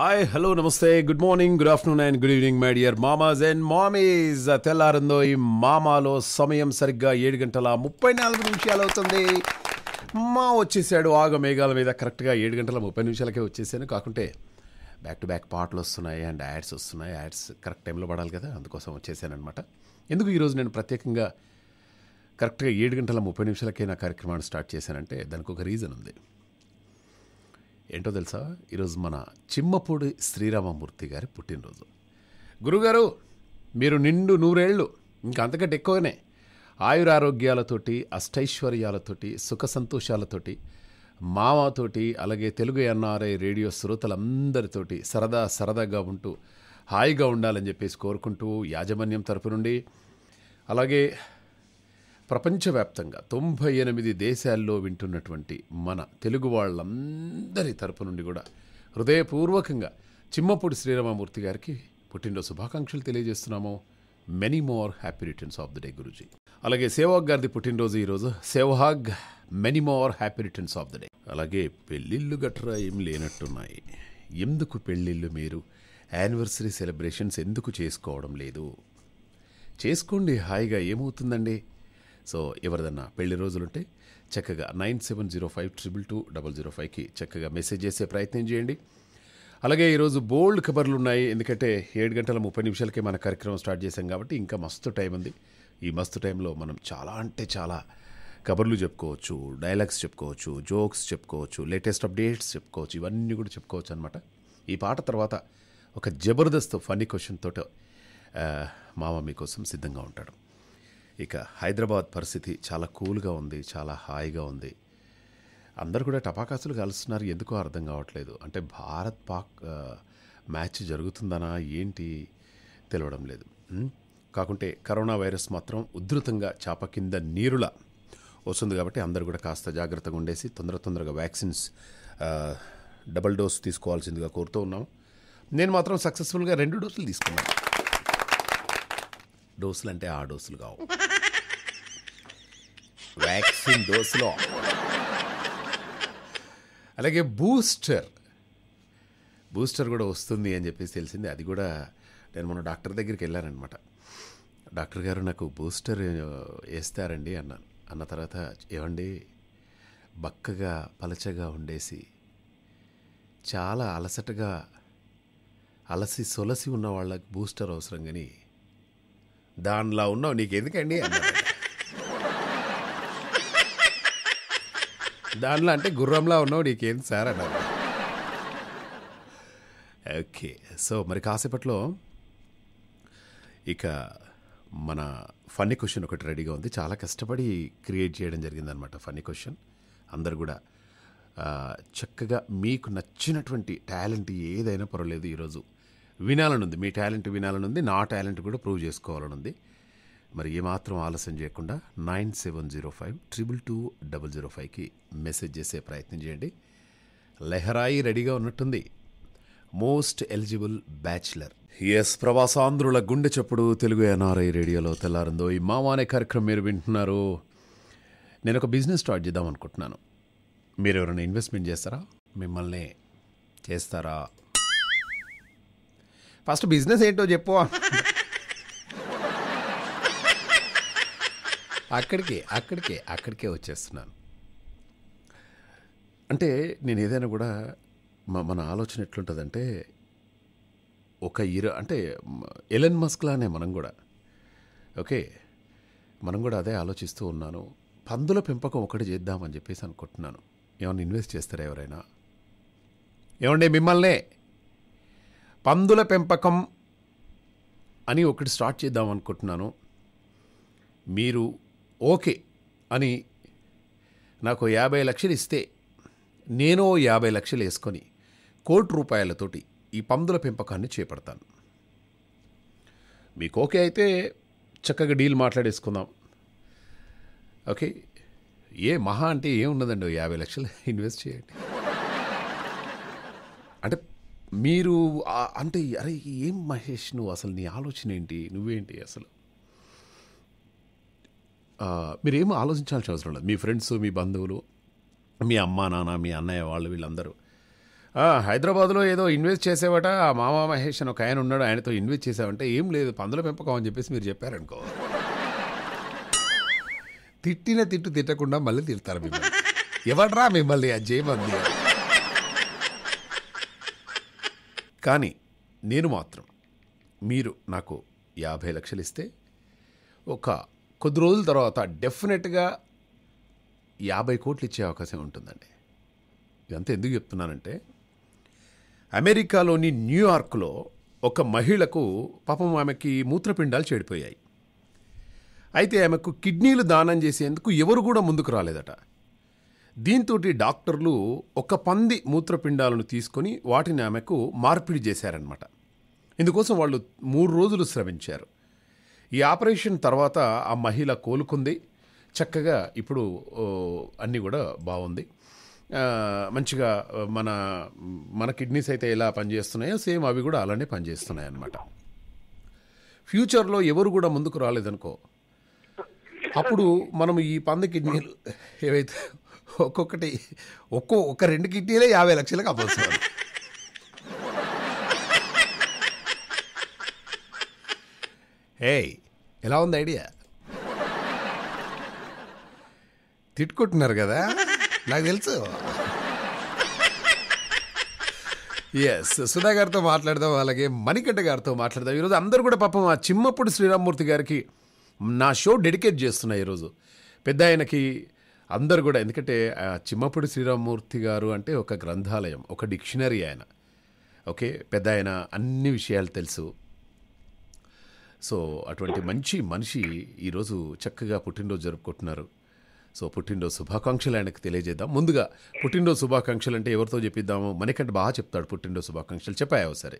Hi hello నమస్తే good morning good afternoon and good evening my dear మామాజ్ and మామీస్ తెల్లారిందో ఈ మామాలో సమయం సరిగ్గా ఏడు గంటల ముప్పై నాలుగు నిమిషాలు అవుతుంది మా వచ్చేసాడు ఆగ మేఘాల మీద కరెక్ట్గా ఏడు గంటల ముప్పై నిమిషాలకే వచ్చేసాను కాకుంటే బ్యాక్ టు బ్యాక్ పాటలు వస్తున్నాయి అండ్ యాడ్స్ వస్తున్నాయి యాడ్స్ కరెక్ట్ టైంలో పడాలి కదా అందుకోసం వచ్చేసాను అనమాట ఎందుకు ఈరోజు నేను ప్రత్యేకంగా కరెక్ట్గా ఏడు గంటల ముప్పై నిమిషాలకే నా కార్యక్రమాన్ని స్టార్ట్ చేశానంటే దానికి ఒక రీజన్ ఉంది ఏంటో తెలుసా ఈరోజు మన చిమ్మపూడి శ్రీరామమూర్తి గారి పుట్టినరోజు గురుగారు మీరు నిండు నూరేళ్ళు ఇంకా అంతకంటే ఎక్కువనే ఆయురారోగ్యాలతోటి అష్టైశ్వర్యాలతోటి సుఖ సంతోషాలతోటి మామతోటి అలాగే తెలుగు ఎన్ఆర్ఐ రేడియో శ్రోతలందరితోటి సరదా సరదాగా ఉంటూ హాయిగా ఉండాలని చెప్పేసి కోరుకుంటూ యాజమాన్యం తరపు నుండి అలాగే ప్రపంచవ్యాప్తంగా తొంభై ఎనిమిది దేశాల్లో వింటున్నటువంటి మన తెలుగు వాళ్ళందరి తరపు నుండి కూడా హృదయపూర్వకంగా చిమ్మపూడి శ్రీరామమూర్తి గారికి పుట్టినరోజు శుభాకాంక్షలు తెలియజేస్తున్నాము many more happy returns of the day గురుజీ అలాగే సేవాగ్ గారిది పుట్టినరోజు ఈరోజు Sehwag many more happy returns of the day అలాగే పెళ్ళిళ్ళు గట్రా ఏం లేనట్టున్నాయి ఎందుకు పెళ్ళిళ్ళు మీరు యానివర్సరీ సెలబ్రేషన్స్ ఎందుకు చేసుకోవడం లేదు చేసుకోండి హాయిగా ఏమవుతుందండి సో ఎవరిదన్నా పెళ్లి రోజులుంటే చక్కగా nine seven zero five triple two double zero ఫైవ్కి చక్కగా మెసేజ్ చేసే ప్రయత్నం చేయండి అలాగే ఈరోజు బోల్డ్ కబర్లు ఉన్నాయి ఎందుకంటే ఏడు గంటల ముప్పై నిమిషాలకే మన కార్యక్రమం స్టార్ట్ చేశాం కాబట్టి ఇంకా మస్తు టైం ఉంది ఈ మస్తు టైంలో మనం చాలా అంటే చాలా కబర్లు చెప్పుకోవచ్చు డైలాగ్స్ చెప్పుకోవచ్చు జోక్స్ చెప్పుకోవచ్చు లేటెస్ట్ అప్డేట్స్ చెప్పుకోవచ్చు ఇవన్నీ కూడా చెప్పుకోవచ్చు అనమాట ఈ పాట తర్వాత ఒక జబర్దస్త్ ఫన్నీ క్వశ్చన్తో మామ మీకోసం సిద్ధంగా ఉంటాడు ఇక హైదరాబాద్ పరిస్థితి చాలా కూల్గా ఉంది చాలా హాయిగా ఉంది అందరు కూడా టపాకాసులు కలుస్తున్నారు ఎందుకో అర్థం కావట్లేదు అంటే భారత్ పాక్ మ్యాచ్ జరుగుతుందనా ఏంటి తెలియడం లేదు కాకుంటే కరోనా వైరస్ మాత్రం ఉధృతంగా చాప కింద నీరుల వస్తుంది కాబట్టి అందరూ కూడా కాస్త జాగ్రత్తగా ఉండేసి తొందర తొందరగా వ్యాక్సిన్స్ డబల్ డోస్ తీసుకోవాల్సిందిగా కోరుతూ ఉన్నాం నేను మాత్రం సక్సెస్ఫుల్గా రెండు డోసులు తీసుకున్నాను డోసులు అంటే ఆ డోసులు కావు వ్యాక్సిన్ డోస్లో అలాగే బూస్టర్ బూస్టర్ కూడా వస్తుంది అని చెప్పేసి తెలిసింది అది కూడా నేను మొన్న డాక్టర్ దగ్గరికి వెళ్ళానమాట డాక్టర్ గారు నాకు బూస్టర్ వేస్తారండి అన్నాను అన్న తర్వాత ఏమండి బక్కగా పలచగా ఉండేసి చాలా అలసటగా అలసి సొలసి ఉన్న వాళ్ళకి బూస్టర్ అవసరం కానీ దానిలా ఉన్నావు ఎందుకండి అన్నాడు దానిలో అంటే గుర్రంలా ఉన్నావు నీకేం సార్ అన్నారు ఓకే సో మరి కాసేపట్లో ఇక మన ఫన్నీ క్వశ్చన్ ఒకటి రెడీగా ఉంది చాలా కష్టపడి క్రియేట్ చేయడం జరిగిందనమాట ఫన్నీ క్వశ్చన్ అందరు కూడా చక్కగా మీకు నచ్చినటువంటి టాలెంట్ ఏదైనా పర్వాలేదు ఈరోజు వినాలనుంది మీ టాలెంట్ వినాలనుంది నా టాలెంట్ కూడా ప్రూవ్ చేసుకోవాలనుంది మరి ఏమాత్రం ఆలస్యం చేయకుండా nine seven zero five triple two double zero ఫైవ్కి మెసేజ్ చేసే ప్రయత్నం చేయండి లెహరాయి రెడీగా ఉన్నట్టుంది మోస్ట్ ఎలిజిబుల్ బ్యాచిలర్ ఎస్ ప్రవాసాంధ్రుల గుండె చప్పుడు తెలుగు ఎన్ఆర్ఐ రేడియోలో తెల్లారుందో ఈ మావానే అనే కార్యక్రమం మీరు వింటున్నారు నేను ఒక బిజినెస్ స్టార్ట్ చేద్దాం అనుకుంటున్నాను మీరు ఎవరైనా ఇన్వెస్ట్మెంట్ చేస్తారా మిమ్మల్ని చేస్తారా ఫస్ట్ బిజినెస్ ఏంటో చెప్పు అక్కడికే అక్కడికే అక్కడికే వచ్చేస్తున్నాను అంటే నేను ఏదైనా కూడా మన ఆలోచన ఎట్లుంటుందంటే ఒక ఇరు అంటే ఎలెన్ మస్క్లానే మనం కూడా ఓకే మనం కూడా అదే ఆలోచిస్తూ ఉన్నాను పందుల పెంపకం ఒకటి చేద్దామని చెప్పేసి అనుకుంటున్నాను ఏమైనా ఇన్వెస్ట్ చేస్తారా ఎవరైనా ఏమండి మిమ్మల్నే పందుల పెంపకం అని ఒకటి స్టార్ట్ చేద్దాం అనుకుంటున్నాను మీరు ఓకే అని నాకు యాభై లక్షలు ఇస్తే నేను యాభై లక్షలు వేసుకొని కోటి రూపాయలతోటి ఈ పందుల పెంపకాన్ని చేపడతాను మీకు ఓకే అయితే చక్కగా డీల్ మాట్లాడేసుకుందాం ఓకే ఏ మహా అంటే ఏమున్నదండి యాభై లక్షలు ఇన్వెస్ట్ చేయండి అంటే మీరు అంటే అరే ఏం మహేష్ నువ్వు అసలు నీ ఆలోచన ఏంటి నువ్వేంటి అసలు మీరు ఏమో ఆలోచించాల్సిన అవసరం లేదు మీ ఫ్రెండ్స్ మీ బంధువులు మీ అమ్మ నాన్న మీ అన్నయ్య వాళ్ళు వీళ్ళందరూ హైదరాబాద్లో ఏదో ఇన్వెస్ట్ చేసేవట ఆ మామ మహేష్ అని ఒక ఆయన ఉన్నాడు ఆయనతో ఇన్వెస్ట్ చేసావంటే ఏం లేదు పందుల పెంపకం అని చెప్పేసి మీరు చెప్పారనుకో తిట్టిన తిట్టు తిట్టకుండా మళ్ళీ తిడతారు మిమ్మల్ని ఎవడరా మిమ్మల్ని అది జయమంది కానీ నేను మాత్రం మీరు నాకు యాభై లక్షలు ఇస్తే ఒక కొద్ది రోజుల తర్వాత డెఫినెట్గా యాభై కోట్లు ఇచ్చే అవకాశం ఉంటుందండి ఇదంతా ఎందుకు చెప్తున్నానంటే అమెరికాలోని న్యూయార్క్లో ఒక మహిళకు పాపం ఆమెకి మూత్రపిండాలు చెడిపోయాయి అయితే ఆమెకు కిడ్నీలు దానం చేసేందుకు ఎవరు కూడా ముందుకు రాలేదట దీంతో డాక్టర్లు ఒక పంది మూత్రపిండాలను తీసుకొని వాటిని ఆమెకు మార్పిడి చేశారనమాట ఇందుకోసం వాళ్ళు మూడు రోజులు శ్రమించారు ఈ ఆపరేషన్ తర్వాత ఆ మహిళ కోలుకుంది చక్కగా ఇప్పుడు అన్నీ కూడా బాగుంది మంచిగా మన మన కిడ్నీస్ అయితే ఎలా పనిచేస్తున్నాయో సేమ్ అవి కూడా అలానే పనిచేస్తున్నాయి అనమాట ఫ్యూచర్లో ఎవరు కూడా ముందుకు రాలేదనుకో అప్పుడు మనం ఈ పంద కిడ్నీలు ఏవైతే ఒక్కొక్కటి ఒక్కో ఒక రెండు కిడ్నీలే యాభై లక్షలకు అవ్వచ్చు ఏయ్ ఎలా ఉంది ఐడియా తిట్టుకుంటున్నారు కదా నాకు తెలుసు ఎస్ సుధా గారితో మాట్లాడదాం అలాగే మణికట్ట గారితో మాట్లాడదాం ఈరోజు అందరూ కూడా పాపం ఆ చిమ్మప్పుడు శ్రీరామ్మూర్తి గారికి నా షో డెడికేట్ చేస్తున్నా ఈరోజు పెద్ద ఆయనకి అందరు కూడా ఎందుకంటే చిమ్మప్పుడు శ్రీరామ్మూర్తి గారు అంటే ఒక గ్రంథాలయం ఒక డిక్షనరీ ఆయన ఓకే పెద్ద ఆయన అన్ని విషయాలు తెలుసు సో అటువంటి మంచి మనిషి ఈరోజు చక్కగా పుట్టినరోజు జరుపుకుంటున్నారు సో పుట్టినరోజు శుభాకాంక్షలు ఆయనకు తెలియజేద్దాం ముందుగా పుట్టినరోజు శుభాకాంక్షలు అంటే ఎవరితో చెప్పిద్దాము మనకంటే బాగా చెప్తాడు పుట్టినరోజు శుభాకాంక్షలు చెప్పాయా సరే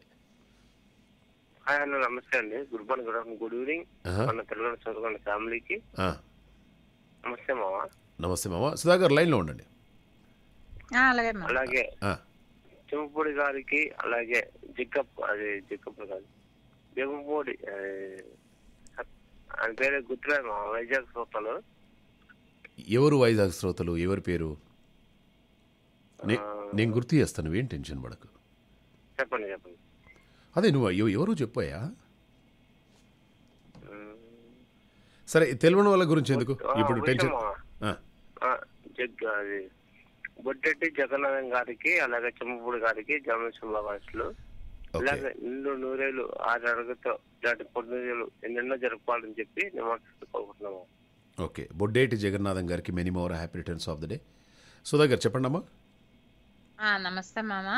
హాయ్ అన్న నమస్తే అండి గుడ్ మార్నింగ్ గుడ్ ఈవినింగ్ మన తెలుగు చదువుకున్న ఫ్యామిలీకి నమస్తే మామ నమస్తే మామ సుధాకర్ లైన్లో ఉండండి అలాగే చింపుడి గారికి అలాగే జిక్కప్ అది జిక్కప్ గారి దేవుమూడి ఆయన పేరు గుర్తులేదు వైజాగ్ శ్రోతలు ఎవరు వైజాగ్ శ్రోతలు ఎవరి పేరు నేను గుర్తు చేస్తాను ఏం టెన్షన్ పడకు చెప్పండి చెప్పండి అదే నువ్వు అయ్యో ఎవరు చెప్పాయా సరే తెలియడం వాళ్ళ గురించి ఎందుకు ఇప్పుడు టెన్షన్ బొడ్డెట్టి జగన్నాథం గారికి అలాగే చెంపూడి గారికి జగన్ శుభాకాంక్షలు ఇలాగ ఇల్లు నూరేళ్ళు ఆరు అడుగుతో ఇలాంటి పొద్దులు ఎన్నెన్నో జరపాలని చెప్పి నిమర్శించుకోకుంటున్నాము ఓకే బొడ్డేటి జగన్నాథం గారికి many more happy returns of the day Sudha గారు చెప్పండి అమ్మా నమస్తే మామ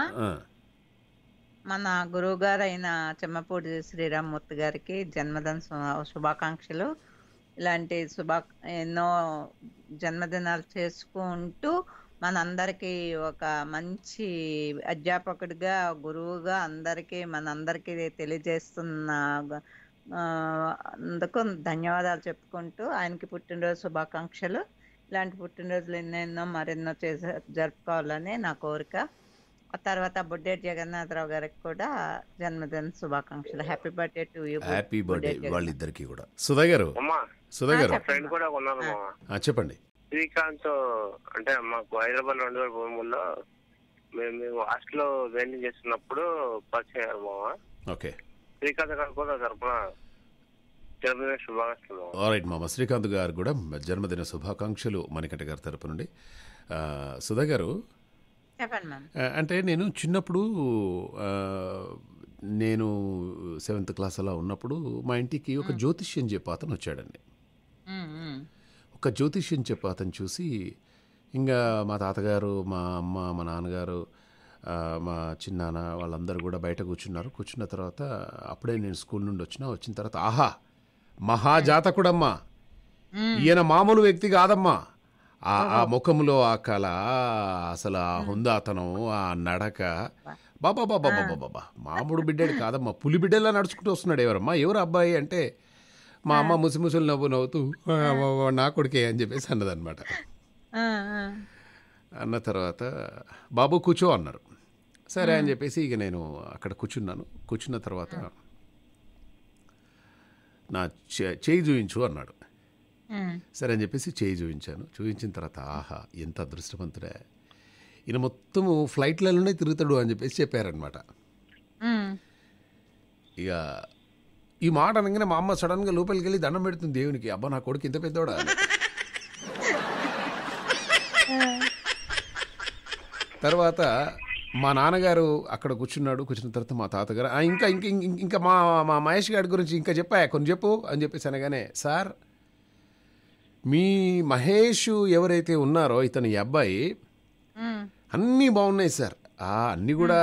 మన గురువు గారు అయిన చెమ్మపూడి శ్రీరామ్మూర్తి గారికి జన్మదిన శుభాకాంక్షలు ఇలాంటి శుభా ఎన్నో జన్మదినాలు చేసుకుంటూ మనందరికీ ఒక మంచి అధ్యాపకుడిగా గురువుగా అందరికీ మనందరికీ తెలియజేస్తున్న అందుకు ధన్యవాదాలు చెప్పుకుంటూ ఆయనకి పుట్టినరోజు శుభాకాంక్షలు ఇలాంటి పుట్టినరోజులు ఎన్నెన్నో మరెన్నో చేసే జరుపుకోవాలని నా కోరిక ఆ తర్వాత బుడ్డేట్ జగన్నాథరావు గారికి కూడా జన్మదిన శుభాకాంక్షలు happy birthday to you happy birthday వాళ్ళిద్దరికి కూడా సుధా సుధా గారు చెప్పండి శ్రీకాంత్ అంటే మాకు హైదరాబాద్ రెండు వేల భూముల్లో మేము మేము హాస్టల్లో వెయిటింగ్ చేస్తున్నప్పుడు పరిచయం అయ్యారు మామ ఓకే శ్రీకాంత్ గారు కూడా తరపున జన్మదిన మామ. మామ శ్రీకాంత్ గారు కూడా జన్మదిన శుభాకాంక్షలు మణికట గారి తరపు నుండి సుధా గారు అంటే నేను చిన్నప్పుడు నేను సెవెంత్ క్లాస్ అలా ఉన్నప్పుడు మా ఇంటికి ఒక జ్యోతిష్యం చెప్పే అతను వచ్చాడండి ఒక జ్యోతిష్యం చెప్పు అతను చూసి ఇంకా మా తాతగారు మా అమ్మ మా నాన్నగారు మా చిన్నాన్న వాళ్ళందరూ కూడా బయట కూర్చున్నారు కూర్చున్న తర్వాత అప్పుడే నేను స్కూల్ నుండి వచ్చిన వచ్చిన తర్వాత ఆహా మహాజాతకుడమ్మా ఈయన మామూలు వ్యక్తి కాదమ్మా ఆ ముఖంలో ఆ కళ అసలు ఆ హుందాతనం ఆ నడక బాబా బాబా బాబా బాబా మామూడు బిడ్డడు కాదమ్మా పులి బిడ్డలా నడుచుకుంటూ వస్తున్నాడు ఎవరమ్మా ఎవరు అబ్బాయి అంటే మా అమ్మ ముసిముసులు నవ్వు నవ్వుతూ నా కొడుకే అని చెప్పేసి అన్నదనమాట అన్న తర్వాత బాబు కూర్చో అన్నారు సరే అని చెప్పేసి ఇక నేను అక్కడ కూర్చున్నాను కూర్చున్న తర్వాత నా చేయి చూపించు అన్నాడు సరే అని చెప్పేసి చేయి చూపించాను చూపించిన తర్వాత ఆహా ఎంత అదృష్టవంతుడే ఈయన మొత్తము ఫ్లైట్లలోనే తిరుగుతాడు అని చెప్పేసి చెప్పారనమాట ఇక ఈ మాట అనగానే మా అమ్మ సడన్గా లోపలికి వెళ్ళి దండం పెడుతుంది దేవునికి అబ్బా నా కొడుకు ఇంత పెద్దోడ తర్వాత మా నాన్నగారు అక్కడ కూర్చున్నాడు కూర్చున్న తర్వాత మా తాతగారు ఇంకా ఇంకా ఇంకా మా మా మహేష్ గారి గురించి ఇంకా చెప్పా కొన్ని చెప్పు అని చెప్పేసి అనగానే సార్ మీ మహేష్ ఎవరైతే ఉన్నారో ఇతని అబ్బాయి అన్నీ బాగున్నాయి సార్ అన్నీ కూడా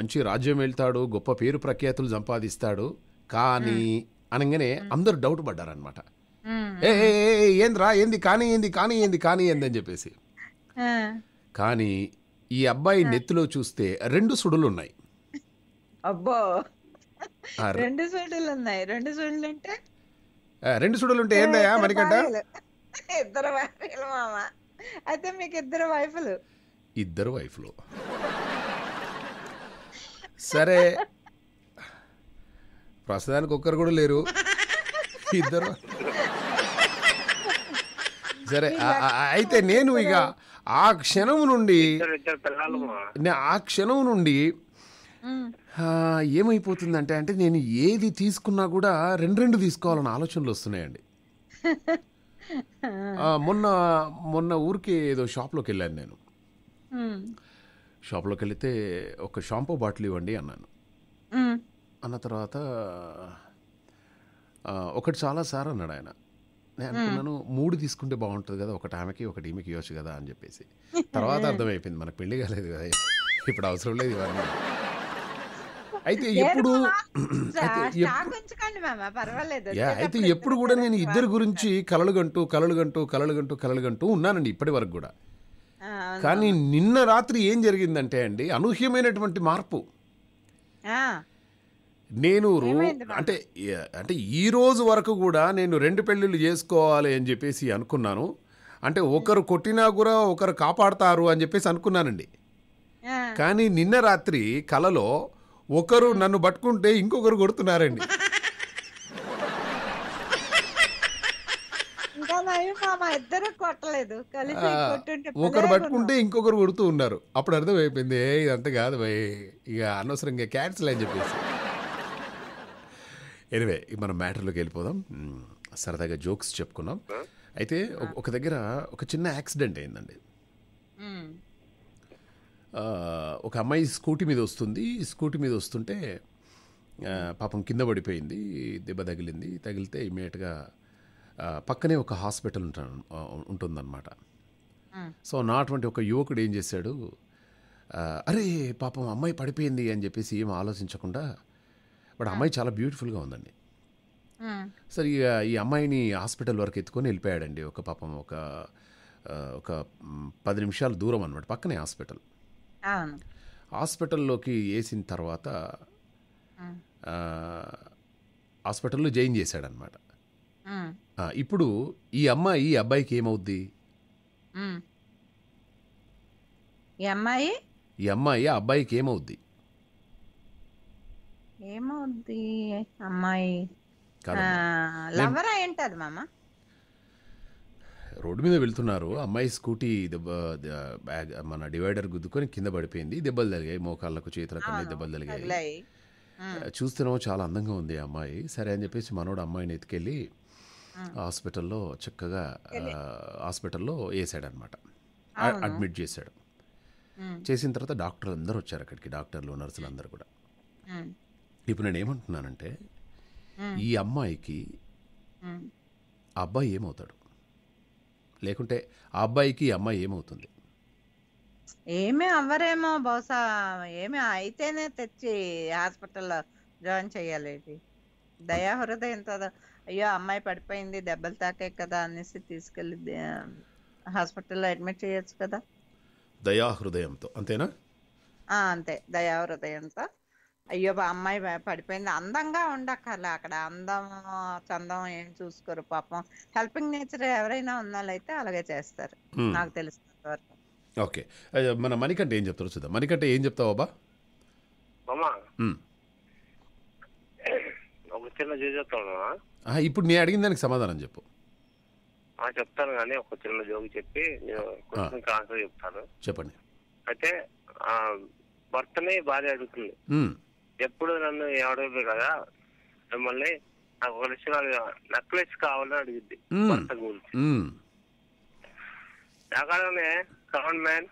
మంచి రాజ్యం వెళ్తాడు గొప్ప పేరు ప్రఖ్యాతులు సంపాదిస్తాడు కానీ అనగానే అందరూ డౌట్ పడ్డారనమాట ఏ ఏంద్రా ఏంది కానీ ఏంది కానీ ఏంది కానీ ఏంది అని చెప్పేసి కానీ ఈ అబ్బాయి నెత్తిలో చూస్తే రెండు సుడులు ఉన్నాయి అబ్బో రెండు సుడులు ఉన్నాయి రెండు సుడులు అంటే రెండు సుడులు ఉంటే ఏందయ్యా మరికంట ఇద్దరు వైఫ్లు మామ అయితే మీకు ఇద్దరు వైఫ్లు ఇద్దరు వైఫ్లు సరే ప్రస్తుతానికి ఒక్కరు కూడా లేరు ఇద్దరు సరే అయితే నేను ఇక ఆ క్షణం నుండి ఆ క్షణం నుండి ఏమైపోతుందంటే అంటే నేను ఏది తీసుకున్నా కూడా రెండు రెండు తీసుకోవాలన్న ఆలోచనలు వస్తున్నాయండి మొన్న మొన్న ఊరికి ఏదో షాప్లోకి వెళ్ళాను నేను షాప్లోకి వెళితే ఒక షాంపూ బాటిల్ ఇవ్వండి అన్నాను అన్న తర్వాత ఒకటి చాలా సార్ అన్నాడు ఆయన నేను అనుకున్నాను మూడు తీసుకుంటే బాగుంటుంది కదా ఒకటి ఆమెకి ఒకటి ఈమెకి ఇవ్వచ్చు కదా అని చెప్పేసి తర్వాత అర్థమైపోయింది మనకు పెళ్లి కాలేదు కదా ఇప్పుడు అవసరం లేదు ఇవన్నీ అయితే ఎప్పుడు అయితే ఎప్పుడు కూడా నేను ఇద్దరు గురించి కలలు గంటూ కలలు గంటూ కలలు గంటూ కలలు గంటూ ఉన్నానండి ఇప్పటి వరకు కూడా కానీ నిన్న రాత్రి ఏం జరిగిందంటే అండి అనూహ్యమైనటువంటి మార్పు నేను అంటే అంటే ఈ రోజు వరకు కూడా నేను రెండు పెళ్ళిళ్ళు చేసుకోవాలి అని చెప్పేసి అనుకున్నాను అంటే ఒకరు కొట్టినా కూడా ఒకరు కాపాడతారు అని చెప్పేసి అనుకున్నానండి కానీ నిన్న రాత్రి కలలో ఒకరు నన్ను పట్టుకుంటే ఇంకొకరు కొడుతున్నారండి ఒకరు పట్టుకుంటే ఇంకొకరు కొడుతూ ఉన్నారు అప్పుడు అర్థమైపోయింది ఇదంతా కాదు భయ్ ఇక అనవసరంగా క్యాన్సిల్ అని చెప్పేసి ఎనివే మనం మ్యాటర్లోకి వెళ్ళిపోదాం సరదాగా జోక్స్ చెప్పుకున్నాం అయితే ఒక దగ్గర ఒక చిన్న యాక్సిడెంట్ అయిందండి ఒక అమ్మాయి స్కూటీ మీద వస్తుంది స్కూటీ మీద వస్తుంటే పాపం కింద పడిపోయింది దెబ్బ తగిలింది తగిలితే ఇమీడియట్గా పక్కనే ఒక హాస్పిటల్ ఉంటా ఉంటుందన్నమాట సో నాటువంటి ఒక యువకుడు ఏం చేశాడు అరే పాపం అమ్మాయి పడిపోయింది అని చెప్పేసి ఏం ఆలోచించకుండా బట్ అమ్మాయి చాలా బ్యూటిఫుల్గా ఉందండి సరే ఈ అమ్మాయిని హాస్పిటల్ వరకు ఎత్తుకొని వెళ్ళిపోయాడండి ఒక పాపం ఒక ఒక పది నిమిషాలు దూరం అనమాట పక్కనే హాస్పిటల్ హాస్పిటల్లోకి వేసిన తర్వాత హాస్పిటల్లో జాయిన్ చేశాడనమాట ఇప్పుడు ఈ అమ్మాయి ఈ అబ్బాయికి ఏమవుద్ది ఈ అమ్మాయి ఈ అమ్మాయి ఆ అబ్బాయికి ఏమవుద్ది ఏమవుద్ది అమ్మాయి మామ రోడ్డు మీద వెళ్తున్నారు అమ్మాయి స్కూటీ దెబ్బ బ్యాగ్ మన డివైడర్ గుద్దుకొని కింద పడిపోయింది దెబ్బలు తలిగాయి మోకాళ్ళకు చేతులకు అన్ని దెబ్బలు తలిగాయి చూస్తున్నామో చాలా అందంగా ఉంది అమ్మాయి సరే అని చెప్పేసి మనోడు అమ్మాయిని ఎత్తుకెళ్ళి హాస్పిటల్లో చక్కగా హాస్పిటల్లో వేసాడనమాట అడ్మిట్ చేశాడు చేసిన తర్వాత డాక్టర్లు అందరూ వచ్చారు అక్కడికి డాక్టర్లు నర్సులు అందరూ కూడా ఇప్పుడు నేను ఏమంటున్నానంటే ఈ అమ్మాయికి అబ్బాయి ఏమవుతాడు లేకుంటే ఆ అబ్బాయికి ఈ అమ్మాయి ఏమవుతుంది ఏమి అవ్వరేమో బహుశా ఏమి అయితేనే తెచ్చి హాస్పిటల్లో జాయిన్ చేయాలి దయా హృదయంతో అయ్యో అమ్మాయి పడిపోయింది దెబ్బలు తాకే కదా అనేసి తీసుకెళ్లి హాస్పిటల్లో అడ్మిట్ చేయొచ్చు కదా దయా హృదయంతో అంతేనా అంతే దయా హృదయంతో అయ్యో బా అమ్మాయి పడిపోయింది అందంగా ఉండక్కర్ల అక్కడ అందం చందం ఏం చూసుకోరు పాపం హెల్పింగ్ నేచర్ ఎవరైనా ఉన్నాళ్ళైతే అలాగే చేస్తారు నాకు తెలిసినంత వరకు ఓకే మన మణికంటే ఏం చెప్తారు చూద్దాం మణికంట ఏం చెప్తావు బాబా ఇప్పుడు నేను అడిగిన దానికి సమాధానం చెప్పు చెప్తాను కానీ ఒక చిన్న జోక్ చెప్పి ఆన్సర్ చెప్తాను చెప్పండి అయితే భర్తనే భార్య అడుగుతుంది ఎప్పుడు నన్ను ఎవడదు కదా మిమ్మల్ని నాకు ఒక లక్ష నెక్లెస్ కావాలని అడిగింది భర్త గురించి మ్యాన్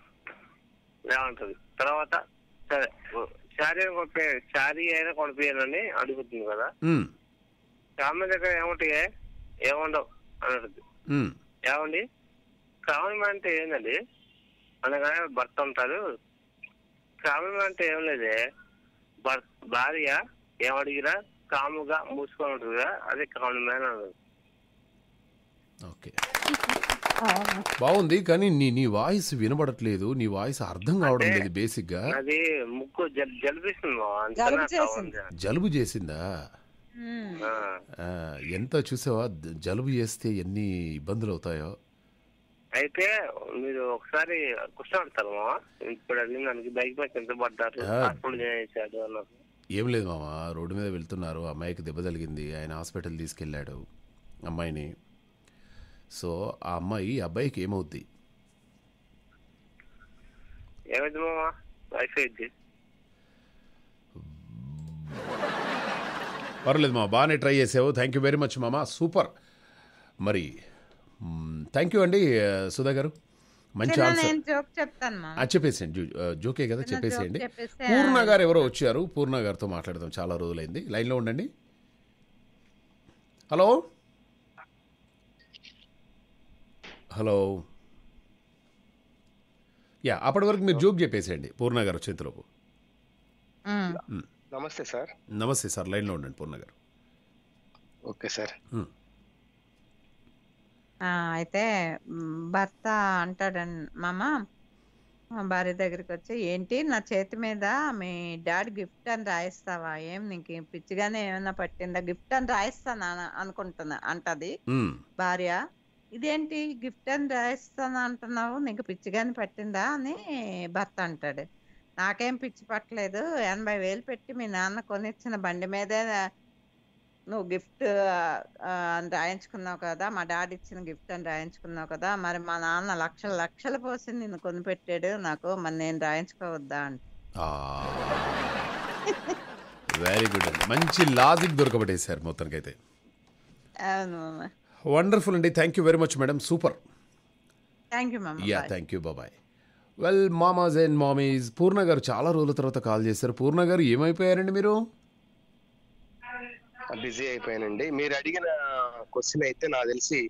లేవంటది తర్వాత సరే శారీ కొనిపే శారీ అయినా కొనిపోయానని అడుగుతుంది కదా ఆమె దగ్గర ఏముంటాయి ఏముండవు అని అడుగుతుంది ఏమండి కామన్ మ్యాన్ అంటే ఏందండి అనగానే భర్త ఉంటారు కామన్ మ్యాన్ అంటే ఏం లేదే భార్య ఏమడిగినా కాముగా మూసుకొని ఉంటుందిగా అదే కామన్ ఓకే బాగుంది కానీ నీ నీ వాయిస్ వినబడట్లేదు నీ వాయిస్ అర్థం కావడం లేదు బేసిక్ గా ముక్కు జలుబు చేసిందా ఎంత చూసావా జలుబు చేస్తే ఎన్ని ఇబ్బందులు అవుతాయో అయితే మీరు ఒకసారి కూర్చోబెడతారు మామా ఇప్పుడు అది మనకి బైక్ మీద కింద పడ్డారు చేశాడు అన్నారు ఏం లేదు మామ రోడ్డు మీద వెళ్తున్నారు అమ్మాయికి దెబ్బ తగిలింది ఆయన హాస్పిటల్ తీసుకెళ్ళాడు అమ్మాయిని సో ఆ అమ్మాయి అబ్బాయికి ఏమవుద్ది ఏమైంది మామా వైఫ్ అయింది పర్లేదు మా బాగానే ట్రై చేసావు థ్యాంక్ యూ వెరీ మచ్ మామ సూపర్ మరి థ్యాంక్ hmm, యూ అండి సుధా గారు మంచి ఆన్సర్ చెప్పేసేయండి జోకే కదా చెప్పేసేయండి పూర్ణ గారు ఎవరో వచ్చారు పూర్ణ గారితో మాట్లాడదాం చాలా రోజులైంది లైన్లో ఉండండి హలో హలో యా అప్పటి వరకు మీరు జోక్ చెప్పేసేయండి పూర్ణ గారు వచ్చేంతలోపు hmm. Hmm. నమస్తే సార్ నమస్తే సార్ లైన్లో ఉండండి పూర్ణ గారు ఓకే సార్ అయితే భర్త అంటాడు మామ భార్య దగ్గరికి వచ్చి ఏంటి నా చేతి మీద మీ డాడీ గిఫ్ట్ అని రాయిస్తావా ఏం నీకు పిచ్చిగానే ఏమైనా పట్టిందా గిఫ్ట్ అని రాయిస్తానా అనుకుంటున్నా అంటది భార్య ఇదేంటి గిఫ్ట్ అని రాయిస్తాను అంటున్నావు నీకు పిచ్చిగాని పట్టిందా అని భర్త అంటాడు నాకేం పిచ్చి పట్టలేదు ఎనభై వేలు పెట్టి మీ నాన్న కొనిచ్చిన బండి మీదే నువ్వు గిఫ్ట్ అని రాయించుకున్నావు కదా మా డాడీ ఇచ్చిన గిఫ్ట్ అని రాయించుకున్నావు కదా మరి మా నాన్న లక్షల లక్షలు పోసి నిన్ను కొనిపెట్టాడు నాకు మరి నేను రాయించుకోవద్దా అంట వెరీ గుడ్ అండి మంచి లాజిక్ సార్ మొత్తానికి అయితే వండర్ఫుల్ అండి thank you very much madam super thank you ma'am yeah thank you బాబాయ్ వెల్ మామాజ్ అండ్ మామీస్ పూర్ణ గారు చాలా రోజుల తర్వాత కాల్ చేశారు పూర్ణ గారు ఏమైపోయారండి మీరు బిజీ అయిపోయానండి మీరు అడిగిన క్వశ్చన్ అయితే నాకు తెలిసి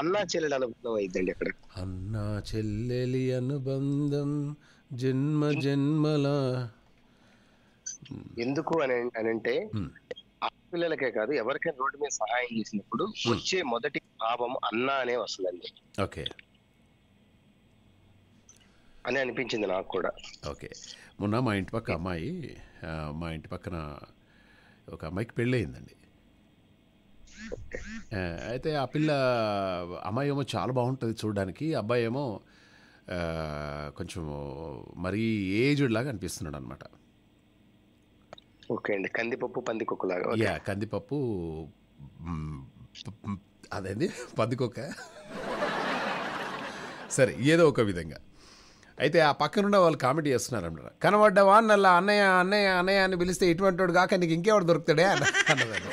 అన్నా చెల్లెలి అనుబంధం అయిద్దండి అక్కడ అన్నా చెల్లెలి అనుబంధం జన్మ జన్మల ఎందుకు అని అంటే పిల్లలకే కాదు ఎవరికైనా రోడ్డు మీద సహాయం చేసినప్పుడు వచ్చే మొదటి పాపం అన్న అనే వస్తుందండి ఓకే అని అనిపించింది నాకు కూడా ఓకే మొన్న మా ఇంటి పక్క అమ్మాయి మా ఇంటి పక్కన ఒక అమ్మాయికి పెళ్ళయిందండి అయితే ఆ పిల్ల అమ్మాయి ఏమో చాలా బాగుంటుంది చూడడానికి అబ్బాయి ఏమో కొంచెం మరీ ఏజ్డ్ లాగా అనిపిస్తున్నాడు అనమాట ఓకే అండి కందిపప్పు పందికొక్కలాగా యా కందిపప్పు అదేంది పందికొక్క సరే ఏదో ఒక విధంగా అయితే ఆ పక్కనున్న వాళ్ళు కామెడీ చేస్తున్నారు అన్నారు కనబడ్డవా నల్లా అన్నయ్య అన్నయ్య అన్నయ్య అని పిలిస్తే ఇటువంటి వాడు కాక నీకు ఇంకేవాడు దొరుకుతాడే అన్నదాన్ని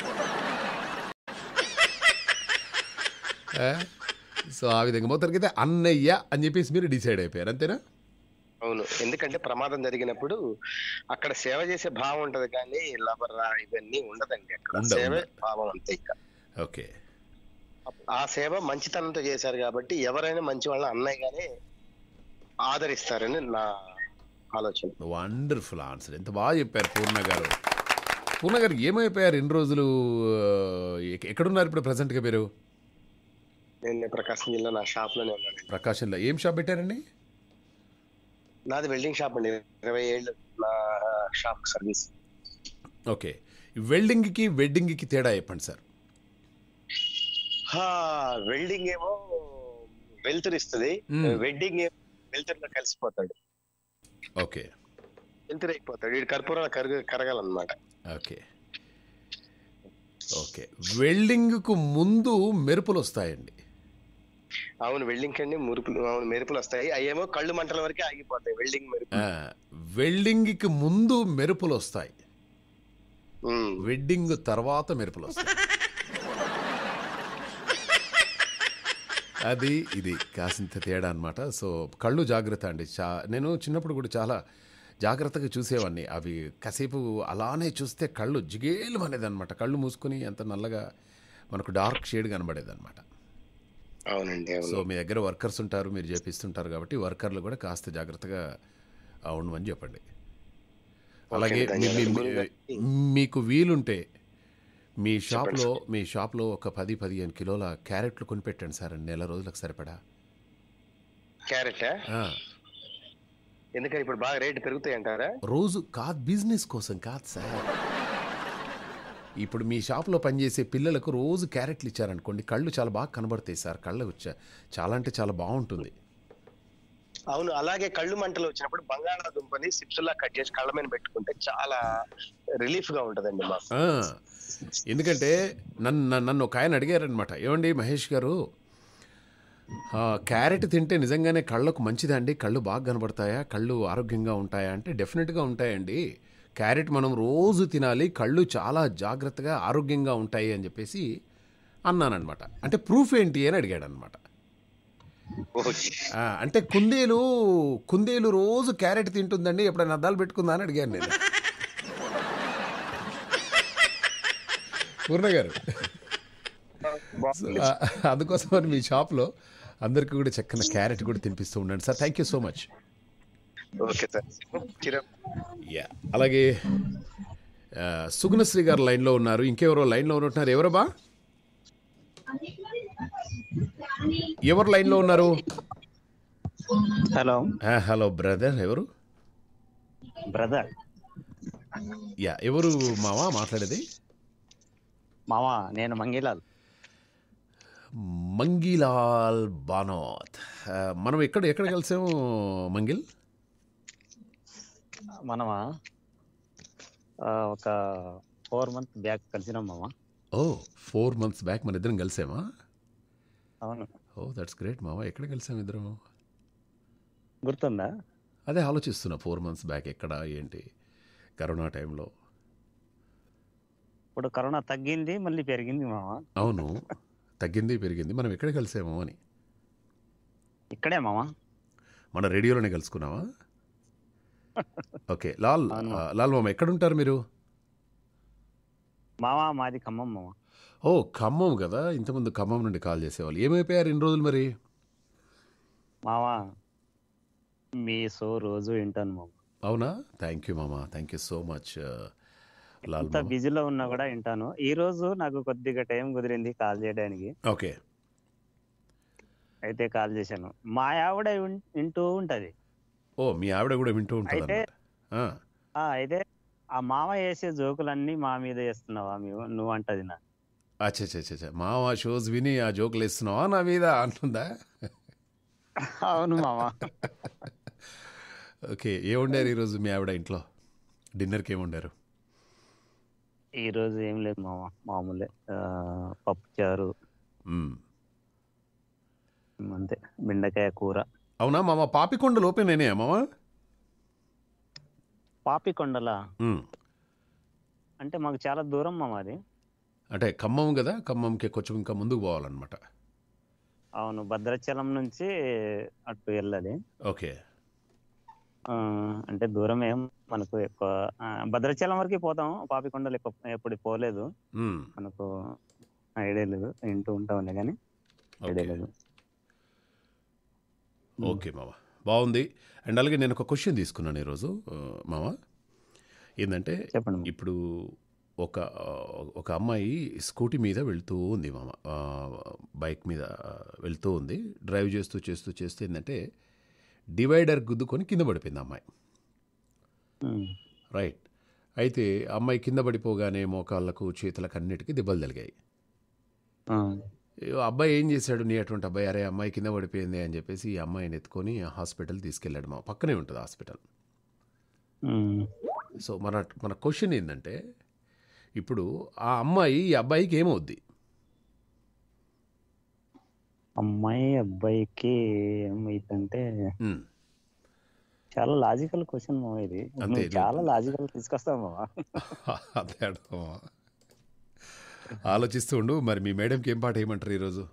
సో ఆ విధంగా మొత్తానికి అయితే అన్నయ్య అని చెప్పేసి మీరు డిసైడ్ అయిపోయారు అంతేనా అవును ఎందుకంటే ప్రమాదం జరిగినప్పుడు అక్కడ సేవ చేసే భావం ఉంటది కానీ లబర్రా ఇవన్నీ ఉండదండి అక్కడ సేవ భావం అంతే ఇక ఓకే ఆ సేవ మంచితనంతో చేశారు కాబట్టి ఎవరైనా మంచి వాళ్ళ అన్నయ్య గానే ఆదరిస్తారని నా ఆలోచన వండర్ఫుల్ ఆన్సర్ ఎంత బాగా చెప్పారు పూర్ణ గారు పూర్ణ గారు ఏమైపోయారు ఎన్ని రోజులు ఎక్కడున్నారు ఇప్పుడు గా మీరు నేను ప్రకాశం జిల్లా నా షాప్ లోనే ఉన్నాను ప్రకాశంలో ఏం షాప్ పెట్టారండి నాది వెల్డింగ్ షాప్ అండి ఇరవై ఏళ్ళు నా షాప్ సర్వీస్ ఓకే వెల్డింగ్ కి వెడ్డింగ్ కి తేడా చెప్పండి సార్ వెల్డింగ్ ఏమో వెళ్తురు ఇస్తుంది వెడ్డింగ్ ఏమో వెళ్తురు కలిసిపోతాడు ఓకే వెళ్తురు అయిపోతాడు వీడు కర్పూరాలు కరగ కరగాలన్నమాట ఓకే ఓకే కు ముందు మెరుపులు వస్తాయండి అవును వెల్డింగ్ కండి మురుపులు అవును మెరుపులు వస్తాయి అయ్యేమో కళ్ళు మంటల వరకే ఆగిపోతాయి వెల్డింగ్ మెరుపు కి ముందు మెరుపులు వస్తాయి వెడ్డింగ్ తర్వాత మెరుపులు వస్తాయి అది ఇది కాసింత తేడా అనమాట సో కళ్ళు జాగ్రత్త అండి చా నేను చిన్నప్పుడు కూడా చాలా జాగ్రత్తగా చూసేవాడిని అవి కాసేపు అలానే చూస్తే కళ్ళు జిగేలు అనేది అనమాట కళ్ళు మూసుకుని ఎంత నల్లగా మనకు డార్క్ షేడ్ కనబడేది అనమాట అవునండి సో మీ దగ్గర వర్కర్స్ ఉంటారు మీరు చేపిస్తుంటారు కాబట్టి వర్కర్లు కూడా కాస్త జాగ్రత్తగా ఉండమని చెప్పండి అలాగే మీకు వీలుంటే మీ షాప్లో మీ షాప్లో ఒక పది పదిహేను కిలోల క్యారెట్లు కొనిపెట్టండి సార్ నెల రోజులకు సరిపడా క్యారెట్ ఎందుకంటే ఇప్పుడు బాగా రేట్ పెరుగుతాయి అంటారా రోజు కాదు బిజినెస్ కోసం కాదు సార్ ఇప్పుడు మీ షాప్లో పనిచేసే పిల్లలకు రోజు క్యారెట్లు ఇచ్చారనుకోండి కళ్ళు చాలా బాగా కనబడతాయి సార్ కళ్ళకు చాలా అంటే చాలా బాగుంటుంది అవును అలాగే కళ్ళు మంటలు వచ్చినప్పుడు బంగాళాదుంపని లా కట్ చేసి కళ్ళ మీద పెట్టుకుంటే చాలా రిలీఫ్ గా ఉంటదండి మాకు ఎందుకంటే నన్ను నన్ను ఒక ఆయన అడిగారనమాట ఏమండి మహేష్ గారు క్యారెట్ తింటే నిజంగానే కళ్ళకు మంచిదా అండి కళ్ళు బాగా కనబడతాయా కళ్ళు ఆరోగ్యంగా ఉంటాయా అంటే డెఫినెట్గా ఉంటాయండి క్యారెట్ మనం రోజు తినాలి కళ్ళు చాలా జాగ్రత్తగా ఆరోగ్యంగా ఉంటాయి అని చెప్పేసి అన్నానమాట అంటే ప్రూఫ్ ఏంటి అని అడిగాడు అనమాట అంటే కుందేలు కుందేలు రోజు క్యారెట్ తింటుందండి ఎప్పుడైనా అద్దాలు పెట్టుకుందా అని అడిగాను నేను పూర్ణ గారు అందుకోసం మీ షాప్లో అందరికీ కూడా చక్కన క్యారెట్ కూడా తినిపిస్తూ ఉండండి sir thank you so much okay sir అలాగే సుగుణశ్రీ గారు లైన్లో ఉన్నారు ఇంకెవరో లైన్లో ఉన్నట్టున్నారు ఎవరు బా ఎవరు లైన్లో ఉన్నారు హలో హలో బ్రదర్ ఎవరు బ్రదర్ యా ఎవరు మావా మాట్లాడేది మామా నేను మంగీలాల్ మంగీలాల్ బానోత్ మనం ఎక్కడ ఎక్కడ కలిసాము మంగిల్ మనమా ఒక ఫోర్ మంత్ బ్యాక్ కలిసినాం మామా ఓ ఫోర్ మంత్స్ బ్యాక్ మన ఇద్దరం కలిసామా అవును ఓ దట్స్ గ్రేట్ మామ ఎక్కడ కలిసాం ఇద్దరము గుర్తుందా అదే ఆలోచిస్తున్నా ఫోర్ మంత్స్ బ్యాక్ ఎక్కడ ఏంటి కరోనా టైంలో ఇప్పుడు కరోనా తగ్గింది మళ్ళీ పెరిగింది మామ అవును తగ్గింది పెరిగింది మనం ఎక్కడ కలిసాము అని ఇక్కడే మామ మన రేడియోలోనే కలుసుకున్నావా ఓకే లాల్ లాల్ మామ ఎక్కడుంటారు మీరు మామ మాది ఖమ్మం మామ ఓ ఖమ్మం కదా ఇంతకుముందు ఖమ్మం నుండి కాల్ చేసేవాళ్ళు ఏమైపోయారు ఇన్ని రోజులు మరి మావా మీ సో రోజు వింటాను మామ అవునా థ్యాంక్ యూ మామ థ్యాంక్ యూ సో మచ్ ఇంత బిజీలో ఉన్నా కూడా వింటాను ఈ రోజు నాకు కొద్దిగా టైం కుదిరింది కాల్ చేయడానికి ఓకే అయితే కాల్ చేశాను మా ఆవిడ వింటూ ఉంటది ఓ మీ ఆవిడ కూడా వింటూ ఉంటుంది అయితే ఆ మామ వేసే జోకులన్నీ మా మీద వేస్తున్నావా నువ్వు అంటది నా అచ్చా మామ షోస్ విని ఆ జోకులు వేస్తున్నావా నా మీద అంటుందా అవును మామ ఓకే ఏముండారు ఈరోజు మీ ఆవిడ ఇంట్లో డిన్నర్కి ఏముండారు వండారు ఈ రోజు ఏం లేదు మామ మామూలే పప్పు చారు అంతే బెండకాయ కూర అవునా మామ పాపికొండలు ఓపెన్ అయినాయా మామ పాపికొండలా అంటే మాకు చాలా దూరం మామ అది అంటే ఖమ్మం కదా ఖమ్మంకి కొంచెం ఇంకా ముందుకు పోవాలన్నమాట అవును భద్రాచలం నుంచి అటు వెళ్ళాలి ఓకే అంటే దూరం ఏం మనకు ఎక్కువ భద్రాచలం వరకు పోతాం పాపికొండలు ఎక్కువ ఎప్పుడు పోలేదు మనకు ఐడియా లేదు వింటూ ఉంటాం కానీ ఐడియా లేదు ఓకే మామ బాగుంది అండ్ అలాగే నేను ఒక క్వశ్చన్ తీసుకున్నాను ఈరోజు మామ ఏంటంటే ఇప్పుడు ఒక ఒక అమ్మాయి స్కూటీ మీద వెళ్తూ ఉంది మామ బైక్ మీద వెళ్తూ ఉంది డ్రైవ్ చేస్తూ చేస్తూ చేస్తూ ఏంటంటే డివైడర్ గుద్దుకొని కింద పడిపోయింది అమ్మాయి రైట్ hmm. అయితే అమ్మాయి కింద పడిపోగానే మోకాళ్ళకు చేతులకు అన్నిటికీ దెబ్బలు తలిగాయి అబ్బాయి ఏం చేశాడు నీ అటువంటి అబ్బాయి అరే అమ్మాయి కింద పడిపోయింది అని చెప్పేసి ఈ అమ్మాయిని ఎత్తుకొని హాస్పిటల్ తీసుకెళ్ళాడు మా పక్కనే ఉంటుంది హాస్పిటల్ hmm. సో మన మన క్వశ్చన్ ఏంటంటే ఇప్పుడు ఆ అమ్మాయి ఈ అబ్బాయికి ఏమవుద్ది అమ్మాయి అబ్బాయికి అంటే చాలా లాజికల్ క్వశ్చన్ ఇది చాలా లాజికల్ తీసుకొస్తాం ఆలోచిస్తూ ఉండు మరి మీ మేడంకి ఏం పాట ఏమంటారు ఈరోజు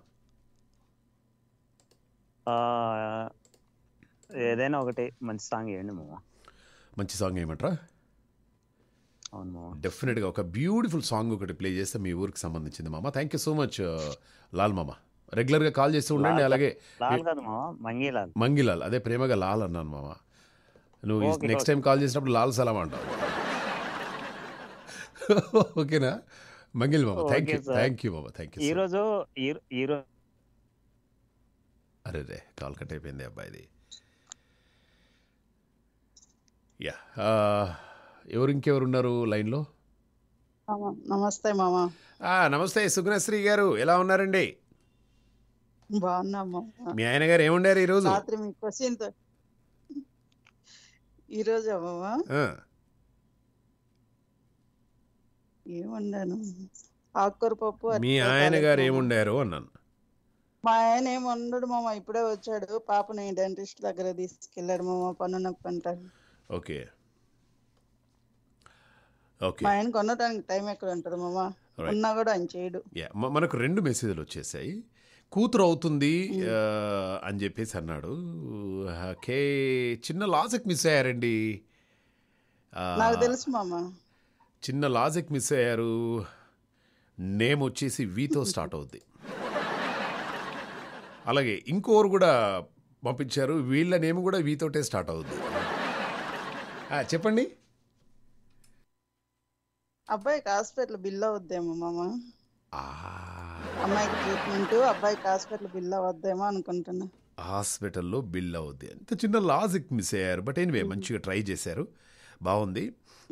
ఏదైనా ఒకటి మంచి సాంగ్ వేయండి మామ మంచి సాంగ్ ఏమంటారా డెఫినెట్గా ఒక బ్యూటిఫుల్ సాంగ్ ఒకటి ప్లే చేస్తే మీ ఊరికి సంబంధించింది మామ thank you so much Lal మామ రెగ్యులర్ గా కాల్ చేస్తూ ఉండండి అలాగే మంగిలాల్ అదే ప్రేమగా లాల్ అన్నాను మామ నువ్వు నెక్స్ట్ టైం కాల్ చేసినప్పుడు లాల్ సలాం అంటావు ఓకేనా మంగిల్ మామ థ్యాంక్ యూ థ్యాంక్ యూ మామ థ్యాంక్ యూ ఈరోజు అరే రే కాల్ కట్ అయిపోయింది అబ్బాయిది యా ఎవరు ఇంకెవరు ఉన్నారు లైన్లో నమస్తే మామ నమస్తే సుగ్నశ్రీ గారు ఎలా ఉన్నారండి బాగున్నాము మీ ఆయన గారు ఏముండారు ఈ రోజు రాత్రి మీ క్వశ్చన్ తో ఈ రోజు అమ్మమ్మా ఏముండాను ఆకుకూర పప్పు మీ ఆయన గారు ఏముండారు అన్నాను మా ఆయన ఏమి మామ ఇప్పుడే వచ్చాడు పాపని డెంటిస్ట్ దగ్గర తీసుకెళ్ళాడు మామ పన్ను నొప్పి అంటారు ఓకే ఓకే మా ఆయన కొనడానికి టైం ఎక్కడ ఉంటుంది మామ ఉన్నా కూడా ఆయన చేయడు మనకు రెండు మెసేజ్లు వచ్చేసాయి కూతురు అవుతుంది అని చెప్పేసి అన్నాడు ఓకే చిన్న లాజిక్ మిస్ అయ్యారండి తెలుసు చిన్న లాజిక్ మిస్ అయ్యారు నేమ్ వచ్చేసి వీతో స్టార్ట్ అవుద్ది అలాగే ఇంకోరు కూడా పంపించారు వీళ్ళ నేమ్ కూడా వీతోటే స్టార్ట్ అవుద్ది చెప్పండి అబ్బాయికి హాస్పిటల్ బిల్ అవుద్దేమో మామ అమ్మాయికి ట్రీట్మెంట్ అబ్బాయికి హాస్పిటల్ బిల్ అవద్దేమో అనుకుంటున్నా హాస్పిటల్లో బిల్ అవుద్ది అంత చిన్న లాజిక్ మిస్ అయ్యారు బట్ ఎనివే hmm. మంచిగా ట్రై చేశారు బాగుంది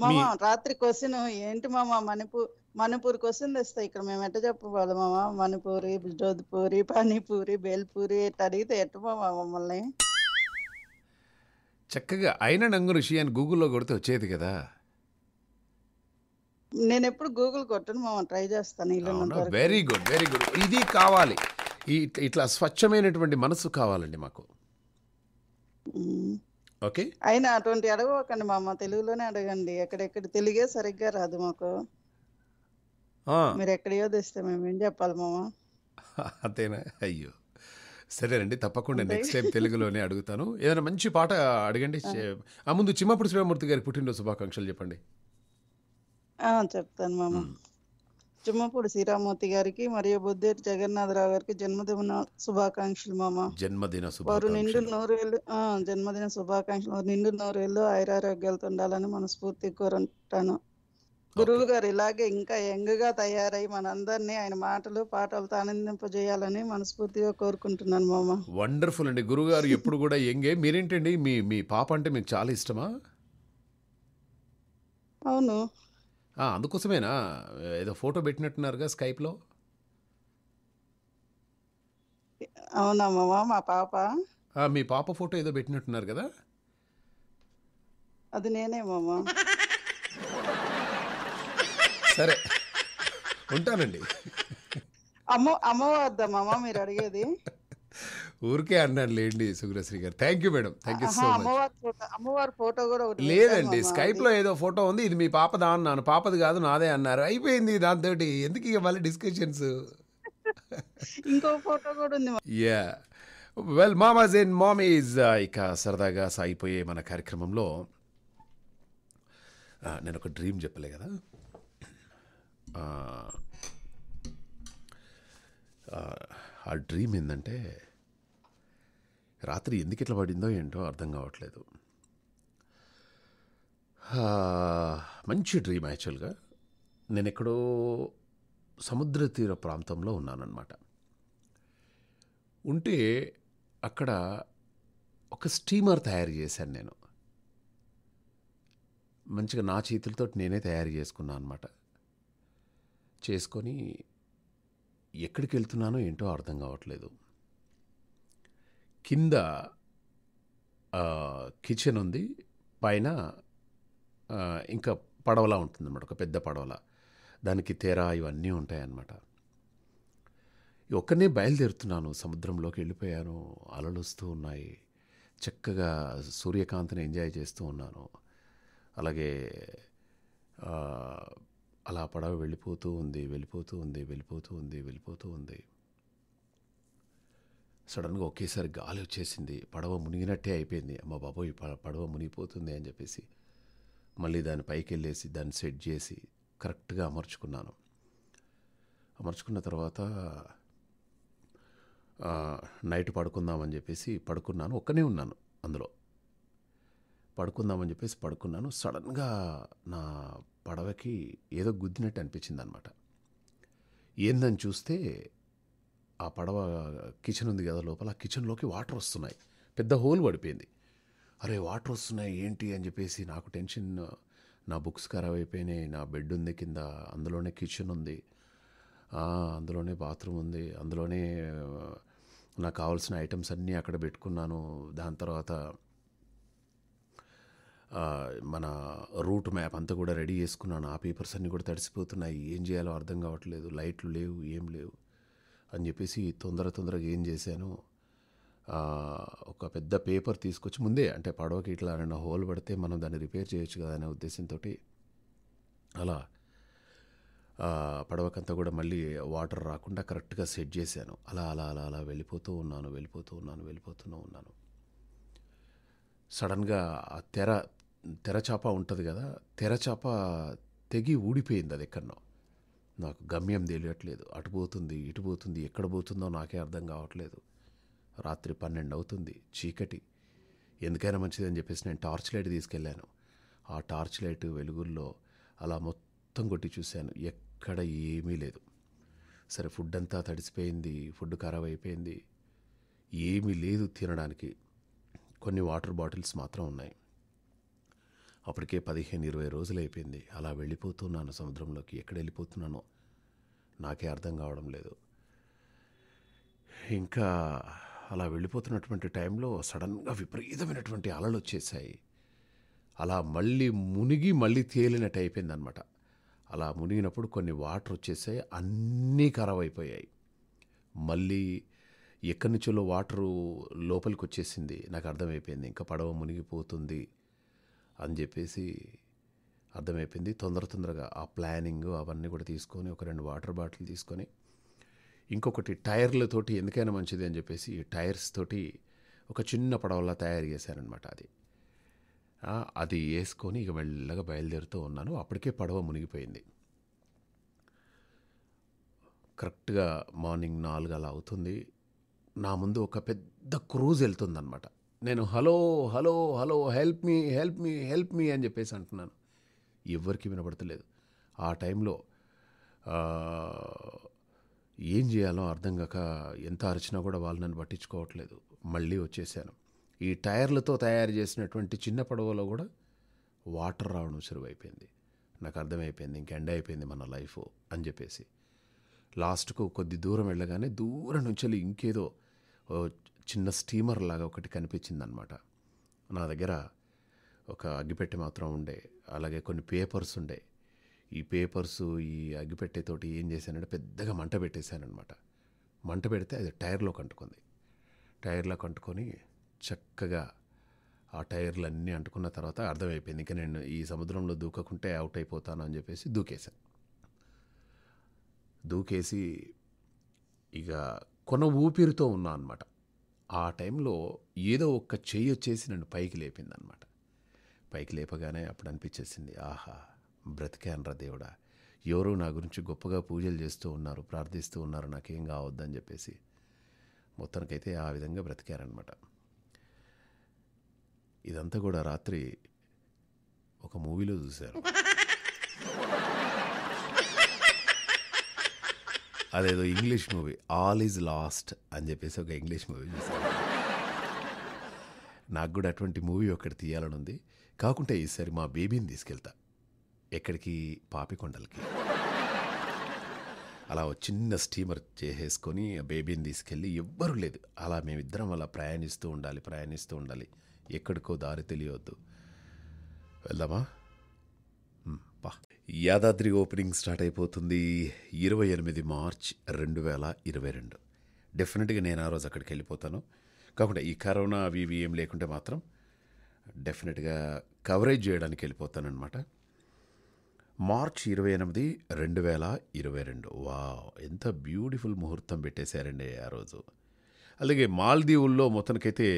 మామ రాత్రి క్వశ్చన్ ఏంటి మామ మణిపూర్ మణిపూర్ క్వశ్చన్ తెస్తాయి ఇక్కడ మేము ఎట్ట చెప్పుకోవాలి మామ మణిపూరి జోధ్పూరి పానీపూరి బేల్పూరి ఎట్ట అడిగితే ఎట్ట మామ మమ్మల్ని చక్కగా అయిన నంగు ఋషి అని గూగుల్లో కొడితే వచ్చేది కదా నేను ఎప్పుడు గూగుల్ కొట్టను మామ ట్రై చేస్తాను వెరీ గుడ్ వెరీ గుడ్ ఇది కావాలి ఇట్లా స్వచ్ఛమైనటువంటి మనసు కావాలండి మాకు ఓకే అయినా అటువంటి అడగవకండి మామ తెలుగులోనే అడగండి ఎక్కడెక్కడ తెలుగే సరిగ్గా రాదు మాకు మీరు ఎక్కడయో తెస్తే మేము ఏం చెప్పాలి మామ అంతేనా అయ్యో సరేనండి తప్పకుండా నెక్స్ట్ టైం తెలుగులోనే అడుగుతాను ఏదైనా మంచి పాట అడగండి ఆ ముందు చిమ్మపుడు శివమూర్తి గారి పుట్టినరోజు శుభాకాంక్షలు చెప్పండి చెప్తాను మామ చుమ్మపూడి శ్రీరామూర్తి గారికి మరియు బుద్ధేటి జగన్నాథరావు గారికి జన్మదిన శుభాకాంక్షలు మామ జన్మదిన వారు నిండు నోరేళ్ళు జన్మదిన శుభాకాంక్షలు వారు నిండు నోరేళ్ళు ఐరారోగ్యాలతో ఉండాలని మనస్ఫూర్తి కోరుంటాను గురువు గారు ఇలాగే ఇంకా యంగ్ గా తయారై మనందరినీ ఆయన మాటలు పాటలతో ఆనందింపజేయాలని మనస్ఫూర్తిగా కోరుకుంటున్నాను మామ వండర్ఫుల్ అండి గురువు గారు ఎప్పుడు కూడా యంగే మీరేంటండి మీ మీ పాప అంటే మీకు చాలా ఇష్టమా అవును అందుకోసమేనా ఏదో ఫోటో పెట్టినట్టున్నారుగా స్కైప్లో అవునమ్మా మా పాప మీ పాప ఫోటో ఏదో పెట్టినట్టున్నారు కదా అది నేనేమమ్మా సరే ఉంటానండి అమ్మ అమ్మ మామా మీరు అడిగేది ఊరికే అన్నాడు లేండి సుగ్రశ్రీ గారు thank you madam thank you so much అమ్మవారి ఫోటో కూడా లేదండి స్కైప్ లో ఏదో ఫోటో ఉంది ఇది మీ పాపదా అన్నాను పాపది కాదు నాదే అన్నారు అయిపోయింది దాంతో ఎందుకు ఇక మళ్ళీ డిస్కషన్స్ ఇంకో ఫోటో కూడా ఉంది యా వెల్ మామాజ్ ఇన్ మామీజ్ ఇక సరదాగా సాగిపోయే మన కార్యక్రమంలో uh, నేను ఒక డ్రీమ్ చెప్పలే కదా uh, uh ఆ డ్రీమ్ ఏంటంటే రాత్రి ఎందుకు ఇట్లా పడిందో ఏంటో అర్థం కావట్లేదు మంచి డ్రీమ్ యాక్చువల్గా నేను ఎక్కడో సముద్ర తీర ప్రాంతంలో ఉన్నానన్నమాట ఉంటే అక్కడ ఒక స్టీమర్ తయారు చేశాను నేను మంచిగా నా చేతులతో నేనే తయారు చేసుకున్నాను అనమాట చేసుకొని ఎక్కడికి వెళ్తున్నానో ఏంటో అర్థం కావట్లేదు కింద కిచెన్ ఉంది పైన ఇంకా పడవలా ఉంటుందన్నమాట ఒక పెద్ద పడవల దానికి తేరా ఇవన్నీ ఉంటాయన్నమాట ఒక్కనే బయలుదేరుతున్నాను సముద్రంలోకి వెళ్ళిపోయాను అలలు వస్తూ ఉన్నాయి చక్కగా సూర్యకాంతిని ఎంజాయ్ చేస్తూ ఉన్నాను అలాగే అలా పడవ వెళ్ళిపోతూ ఉంది వెళ్ళిపోతూ ఉంది వెళ్ళిపోతూ ఉంది వెళ్ళిపోతూ ఉంది సడన్గా ఒకేసారి గాలి వచ్చేసింది పడవ మునిగినట్టే అయిపోయింది అమ్మ బాబోయ్ పడవ మునిగిపోతుంది అని చెప్పేసి మళ్ళీ దాని పైకి వెళ్ళేసి దాన్ని సెట్ చేసి కరెక్ట్గా అమర్చుకున్నాను అమర్చుకున్న తర్వాత నైట్ పడుకుందామని చెప్పేసి పడుకున్నాను ఒక్కనే ఉన్నాను అందులో పడుకుందామని చెప్పేసి పడుకున్నాను సడన్గా నా పడవకి ఏదో గుద్దినట్టు అనిపించింది అనమాట ఏందని చూస్తే ఆ పడవ కిచెన్ ఉంది కదా లోపల ఆ కిచెన్లోకి వాటర్ వస్తున్నాయి పెద్ద హోల్ పడిపోయింది అరే వాటర్ వస్తున్నాయి ఏంటి అని చెప్పేసి నాకు టెన్షన్ నా బుక్స్ ఖరాబ్ అయిపోయినాయి నా బెడ్ ఉంది కింద అందులోనే కిచెన్ ఉంది అందులోనే బాత్రూమ్ ఉంది అందులోనే నాకు కావాల్సిన ఐటమ్స్ అన్నీ అక్కడ పెట్టుకున్నాను దాని తర్వాత మన రూట్ మ్యాప్ అంతా కూడా రెడీ చేసుకున్నాను ఆ పేపర్స్ అన్నీ కూడా తడిసిపోతున్నాయి ఏం చేయాలో అర్థం కావట్లేదు లైట్లు లేవు ఏం లేవు అని చెప్పేసి తొందర తొందరగా ఏం చేశాను ఒక పెద్ద పేపర్ తీసుకొచ్చి ముందే అంటే పడవకి ఇట్లా రెండు హోల్ పడితే మనం దాన్ని రిపేర్ చేయొచ్చు కదా అనే ఉద్దేశంతో అలా పడవకంతా కూడా మళ్ళీ వాటర్ రాకుండా కరెక్ట్గా సెట్ చేశాను అలా అలా అలా అలా వెళ్ళిపోతూ ఉన్నాను వెళ్ళిపోతూ ఉన్నాను వెళ్ళిపోతూనే ఉన్నాను సడన్గా ఆ తెర తెరచాప ఉంటుంది కదా తెరచాప తెగి ఊడిపోయింది అది ఎక్కడనో నాకు గమ్యం తెలియట్లేదు అటు పోతుంది ఇటు పోతుంది ఎక్కడ పోతుందో నాకే అర్థం కావట్లేదు రాత్రి పన్నెండు అవుతుంది చీకటి ఎందుకైనా మంచిదని చెప్పేసి నేను టార్చ్ లైట్ తీసుకెళ్ళాను ఆ టార్చ్ లైట్ వెలుగుల్లో అలా మొత్తం కొట్టి చూశాను ఎక్కడ ఏమీ లేదు సరే ఫుడ్ అంతా తడిసిపోయింది ఫుడ్ ఖరాబ్ అయిపోయింది ఏమీ లేదు తినడానికి కొన్ని వాటర్ బాటిల్స్ మాత్రం ఉన్నాయి అప్పటికే పదిహేను ఇరవై రోజులైపోయింది అలా వెళ్ళిపోతున్నాను సముద్రంలోకి ఎక్కడ వెళ్ళిపోతున్నానో నాకే అర్థం కావడం లేదు ఇంకా అలా వెళ్ళిపోతున్నటువంటి టైంలో సడన్గా విపరీతమైనటువంటి అలలు వచ్చేసాయి అలా మళ్ళీ మునిగి మళ్ళీ తేలినట్టు అయిపోయింది అనమాట అలా మునిగినప్పుడు కొన్ని వాటర్ వచ్చేసాయి అన్నీ ఖరాబ్ అయిపోయాయి మళ్ళీ ఎక్కడి నుంచో వాటరు లోపలికి వచ్చేసింది నాకు అర్థమైపోయింది ఇంకా పడవ మునిగిపోతుంది అని చెప్పేసి అర్థమైపోయింది తొందర తొందరగా ఆ ప్లానింగ్ అవన్నీ కూడా తీసుకొని ఒక రెండు వాటర్ బాటిల్ తీసుకొని ఇంకొకటి టైర్లతోటి ఎందుకైనా మంచిది అని చెప్పేసి ఈ టైర్స్ తోటి ఒక చిన్న పడవలా తయారు చేశారనమాట అది అది వేసుకొని ఇక మెల్లగా బయలుదేరుతూ ఉన్నాను అప్పటికే పడవ మునిగిపోయింది కరెక్ట్గా మార్నింగ్ నాలుగు అలా అవుతుంది నా ముందు ఒక పెద్ద క్రూజ్ అనమాట నేను hello hello hello help me help me help me అని చెప్పేసి అంటున్నాను ఎవరికి వినపడతలేదు ఆ టైంలో ఏం చేయాలో అర్థం కాక ఎంత అరిచినా కూడా వాళ్ళు నన్ను పట్టించుకోవట్లేదు మళ్ళీ వచ్చేసాను ఈ టైర్లతో తయారు చేసినటువంటి చిన్న పడవలో కూడా వాటర్ రావడం అయిపోయింది నాకు అర్థమైపోయింది ఇంకెండ అయిపోయింది మన లైఫ్ అని చెప్పేసి లాస్ట్కు కొద్ది దూరం వెళ్ళగానే దూరం నుంచి ఇంకేదో చిన్న స్టీమర్ లాగా ఒకటి కనిపించింది అనమాట నా దగ్గర ఒక అగ్గిపెట్టె మాత్రం ఉండే అలాగే కొన్ని పేపర్స్ ఉండే ఈ పేపర్స్ ఈ అగ్గిపెట్టెతోటి ఏం చేశానంటే పెద్దగా మంట పెట్టేశానమాట మంట పెడితే అది టైర్లో కంటుకుంది టైర్లో కంటుకొని చక్కగా ఆ టైర్లు అన్నీ అంటుకున్న తర్వాత అర్థమైపోయింది ఇంకా నేను ఈ సముద్రంలో దూకకుంటే అవుట్ అయిపోతాను అని చెప్పేసి దూకేశాను దూకేసి ఇక కొన ఊపిరితో ఉన్నా అనమాట ఆ టైంలో ఏదో ఒక్క చేయి వచ్చేసి నన్ను పైకి లేపిందనమాట పైకి లేపగానే అప్పుడు అనిపించేసింది ఆహా బ్రతికానరా దేవుడా ఎవరో నా గురించి గొప్పగా పూజలు చేస్తూ ఉన్నారు ప్రార్థిస్తూ ఉన్నారు నాకేం కావద్దని చెప్పేసి మొత్తానికైతే ఆ విధంగా బ్రతికారనమాట ఇదంతా కూడా రాత్రి ఒక మూవీలో చూశారు అదేదో English movie all is lost అని చెప్పేసి ఒక ఇంగ్లీష్ మూవీ చూసాను నాకు కూడా అటువంటి మూవీ ఒకటి తీయాలని ఉంది కాకుంటే ఈసారి మా బేబీని తీసుకెళ్తా ఎక్కడికి పాపికొండలకి అలా చిన్న స్టీమర్ చేసేసుకొని బేబీని తీసుకెళ్ళి ఎవ్వరూ లేదు అలా మేమిద్దరం అలా ప్రయాణిస్తూ ఉండాలి ప్రయాణిస్తూ ఉండాలి ఎక్కడికో దారి తెలియవద్దు వెళ్దామా యాదాద్రి ఓపెనింగ్ స్టార్ట్ అయిపోతుంది ఇరవై ఎనిమిది మార్చ్ రెండు వేల ఇరవై రెండు డెఫినెట్గా నేను ఆ రోజు అక్కడికి వెళ్ళిపోతాను కాకుండా ఈ కరోనా అవి ఇవి ఏం లేకుంటే మాత్రం డెఫినెట్గా కవరేజ్ చేయడానికి వెళ్ళిపోతానమాట మార్చ్ ఇరవై ఎనిమిది రెండు వేల ఇరవై రెండు వా ఎంత బ్యూటిఫుల్ ముహూర్తం పెట్టేశారండి ఆ రోజు అలాగే మాల్దీవుల్లో మొత్తానికైతే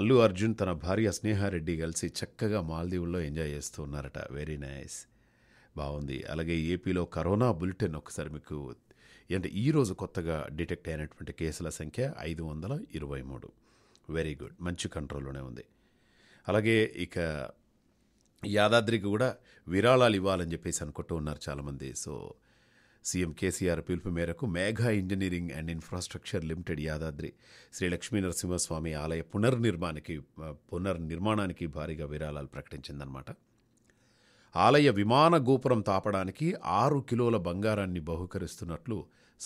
అల్లు అర్జున్ తన భార్య స్నేహారెడ్డి కలిసి చక్కగా మాల్దీవుల్లో ఎంజాయ్ చేస్తూ ఉన్నారట వెరీ నైస్ బాగుంది అలాగే ఏపీలో కరోనా బులెటిన్ ఒకసారి మీకు అంటే ఈరోజు కొత్తగా డిటెక్ట్ అయినటువంటి కేసుల సంఖ్య ఐదు వందల ఇరవై మూడు వెరీ గుడ్ మంచి కంట్రోల్లోనే ఉంది అలాగే ఇక యాదాద్రికి కూడా విరాళాలు ఇవ్వాలని చెప్పేసి అనుకుంటూ ఉన్నారు చాలామంది సో సీఎం కేసీఆర్ పిలుపు మేరకు Megha Engineering and Infrastructure Limited Yadadri Sri Lakshmi Narasimhaswamy ఆలయ పునర్నిర్మాణానికి పునర్నిర్మాణానికి భారీగా విరాళాలు ప్రకటించిందనమాట ఆలయ విమాన గోపురం తాపడానికి ఆరు కిలోల బంగారాన్ని బహుకరిస్తున్నట్లు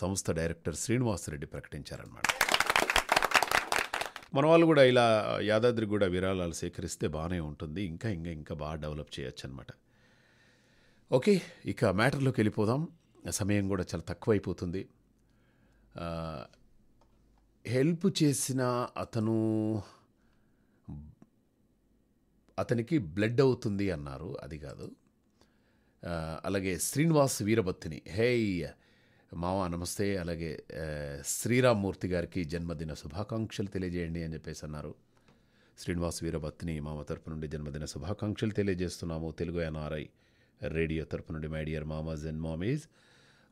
సంస్థ డైరెక్టర్ శ్రీనివాసరెడ్డి ప్రకటించారన్నమాట మన వాళ్ళు కూడా ఇలా యాదాద్రి కూడా విరాళాలు సేకరిస్తే బాగానే ఉంటుంది ఇంకా ఇంకా ఇంకా బాగా డెవలప్ చేయొచ్చు అనమాట ఓకే ఇక మ్యాటర్లోకి వెళ్ళిపోదాం సమయం కూడా చాలా తక్కువైపోతుంది హెల్ప్ చేసిన అతను అతనికి బ్లడ్ అవుతుంది అన్నారు అది కాదు అలాగే శ్రీనివాస్ వీరభత్తిని హేయ్ మావా నమస్తే అలాగే శ్రీరామ్మూర్తి గారికి జన్మదిన శుభాకాంక్షలు తెలియజేయండి అని చెప్పేసి అన్నారు శ్రీనివాస్ వీరభత్తిని మామ తరపు నుండి జన్మదిన శుభాకాంక్షలు తెలియజేస్తున్నాము తెలుగు ఎన్ఆర్ఐ రేడియో తరపు నుండి మై డియర్ మామాజ్ అండ్ మామీజ్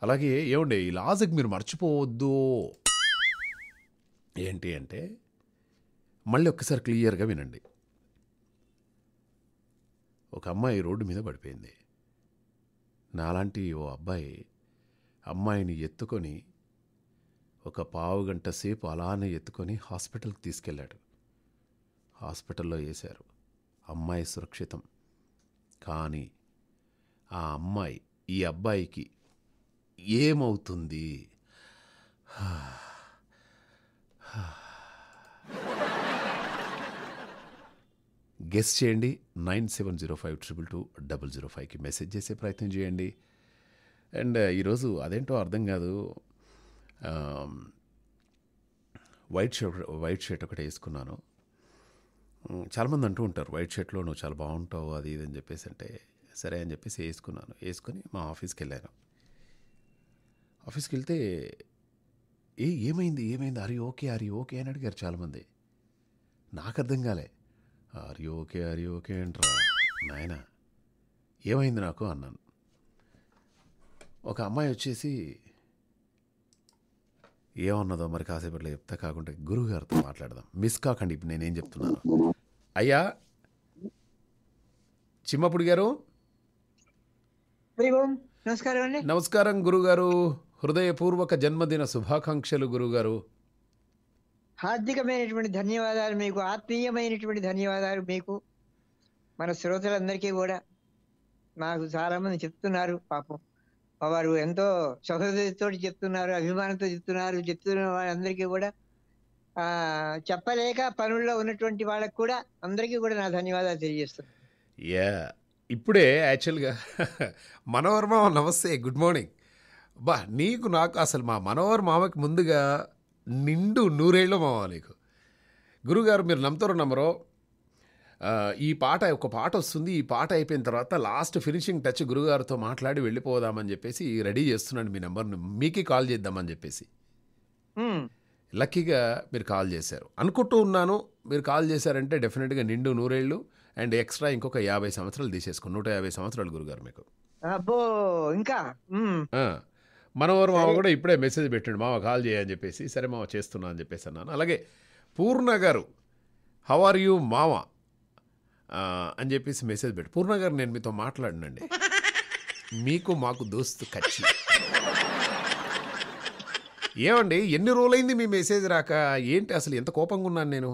అలాగే ఏమండి ఈ లాజిక్ మీరు మర్చిపోవద్దు ఏంటి అంటే మళ్ళీ ఒక్కసారి క్లియర్గా వినండి ఒక అమ్మాయి రోడ్డు మీద పడిపోయింది నాలాంటి ఓ అబ్బాయి అమ్మాయిని ఎత్తుకొని ఒక పావు గంట సేపు అలానే ఎత్తుకొని హాస్పిటల్కి తీసుకెళ్ళాడు హాస్పిటల్లో వేశారు అమ్మాయి సురక్షితం కానీ ఆ అమ్మాయి ఈ అబ్బాయికి ఏమవుతుంది Ah. గెస్ చేయండి nine seven zero five triple two double zero ఫైవ్కి మెసేజ్ చేసే ప్రయత్నం చేయండి అండ్ ఈరోజు అదేంటో అర్థం కాదు వైట్ షర్ట్ వైట్ షర్ట్ ఒకటి వేసుకున్నాను చాలామంది అంటూ ఉంటారు వైట్ షర్ట్లో నువ్వు చాలా బాగుంటావు అది ఇది అని చెప్పేసి అంటే సరే అని చెప్పేసి వేసుకున్నాను వేసుకొని మా ఆఫీస్కి వెళ్ళాను ఆఫీస్కి వెళ్తే ఏ ఏమైంది ఏమైంది అరే ఓకే అరే ఓకే అని అడిగారు చాలామంది నాకు అర్థం కాలే అరి ఓకే అరి ఓకే అంటారా నాయన ఏమైంది నాకు అన్నాను ఒక అమ్మాయి వచ్చేసి ఏమన్నదో మరి కాసేపట్లో చెప్తా కాకుండా గురువు గారితో మాట్లాడదాం మిస్ కాకండి ఇప్పుడు నేనేం చెప్తున్నాను అయ్యా చిమ్మపుడి గారు నమస్కారం గురుగారు హృదయపూర్వక జన్మదిన శుభాకాంక్షలు గురుగారు హార్దికమైనటువంటి ధన్యవాదాలు మీకు ఆత్మీయమైనటువంటి ధన్యవాదాలు మీకు మన శ్రోతలందరికీ కూడా నాకు చాలామంది చెప్తున్నారు పాపం వారు ఎంతో సహృదయతో చెప్తున్నారు అభిమానంతో చెప్తున్నారు చెప్తున్న వాళ్ళందరికీ కూడా చెప్పలేక పనుల్లో ఉన్నటువంటి వాళ్ళకు కూడా అందరికీ కూడా నా ధన్యవాదాలు తెలియజేస్తున్నాను యా ఇప్పుడే యాక్చువల్గా మనోహర్ నమస్తే గుడ్ మార్నింగ్ బా నీకు నాకు అసలు మా మనోహర్ మామకి ముందుగా నిండు నూరేళ్ళు మావా నీకు గురుగారు మీరు నమ్ముతారు నమ్మరో ఈ పాట ఒక పాట వస్తుంది ఈ పాట అయిపోయిన తర్వాత లాస్ట్ ఫినిషింగ్ టచ్ గురుగారితో మాట్లాడి వెళ్ళిపోదామని చెప్పేసి రెడీ చేస్తున్నాను మీ నెంబర్ను మీకే కాల్ చేద్దామని చెప్పేసి లక్కీగా మీరు కాల్ చేశారు అనుకుంటూ ఉన్నాను మీరు కాల్ చేశారంటే డెఫినెట్గా నిండు నూరేళ్ళు అండ్ ఎక్స్ట్రా ఇంకొక యాభై సంవత్సరాలు తీసేసుకోండి నూట యాభై సంవత్సరాలు గురుగారు మీకు అబ్బో ఇంకా మనవర్ మామ కూడా ఇప్పుడే మెసేజ్ పెట్టండి మామ కాల్ చేయని చెప్పేసి సరే మామ చేస్తున్నా అని చెప్పేసి అన్నాను అలాగే పూర్ణ గారు హౌ ఆర్ యూ మామ అని చెప్పేసి మెసేజ్ పెట్టి పూర్ణ గారు నేను మీతో మాట్లాడినండి మీకు మాకు దోస్తు కచ్చి ఏమండి ఎన్ని రోజులైంది మీ మెసేజ్ రాక ఏంటి అసలు ఎంత కోపంగా ఉన్నాను నేను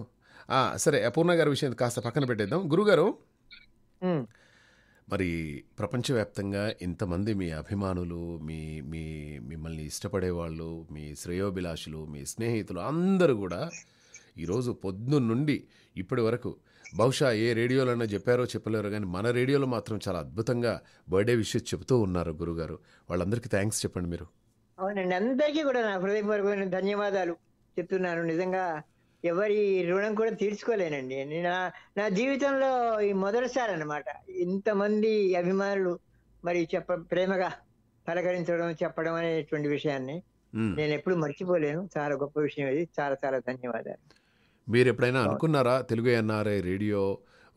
సరే పూర్ణ గారి విషయం కాస్త పక్కన పెట్టేద్దాం గురుగారు మరి ప్రపంచవ్యాప్తంగా ఇంతమంది మీ అభిమానులు మీ మీ మిమ్మల్ని ఇష్టపడేవాళ్ళు మీ శ్రేయోభిలాషులు మీ స్నేహితులు అందరూ కూడా ఈరోజు పొద్దు నుండి ఇప్పటి వరకు బహుశా ఏ రేడియోలైనా చెప్పారో చెప్పలేరు కానీ మన రేడియోలో మాత్రం చాలా అద్భుతంగా బర్త్డే విషయం చెబుతూ ఉన్నారు గురుగారు వాళ్ళందరికీ థ్యాంక్స్ చెప్పండి మీరు అవునండి అందరికీ కూడా నా హృదయపూర్వకమైన ధన్యవాదాలు చెప్తున్నాను నిజంగా ఎవరి రుణం కూడా తీర్చుకోలేనండి నా నా జీవితంలో ఈ మొదటిసారి అనమాట ఇంతమంది అభిమానులు మరి చెప్ప ప్రేమగా పలకరించడం చెప్పడం అనేటువంటి విషయాన్ని నేను ఎప్పుడు మర్చిపోలేను చాలా గొప్ప విషయం ఇది చాలా చాలా ధన్యవాదాలు మీరు ఎప్పుడైనా అనుకున్నారా తెలుగు ఎన్ఆర్ఐ రేడియో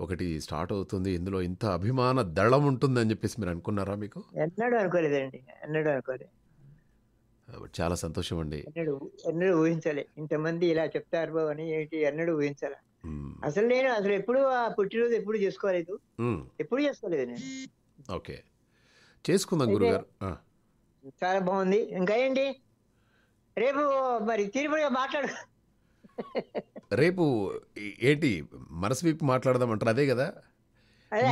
ఒకటి స్టార్ట్ అవుతుంది ఇందులో ఇంత అభిమాన దళం ఉంటుందని చెప్పేసి మీరు అనుకున్నారా మీకు ఎన్నడూ అనుకోలేదండి ఎన్నడూ అనుకోలేదు చాలా సంతోషం అండి ఎన్నడూ ఊహించలే ఇంతమంది ఇలా చెప్తారు అని ఏంటి ఎన్నడూ ఊహించాల అసలు నేను అసలు ఎప్పుడు ఆ పుట్టినరోజు ఎప్పుడు చేసుకోలేదు ఎప్పుడు చేసుకోలేదు నేను ఓకే చేసుకుందాం గురుగారు చాలా బాగుంది ఇంకా ఏంటి రేపు మరి తిరుపతిగా మాట్లాడు రేపు ఏంటి మనసు విప్పి మాట్లాడదామంటారు అదే కదా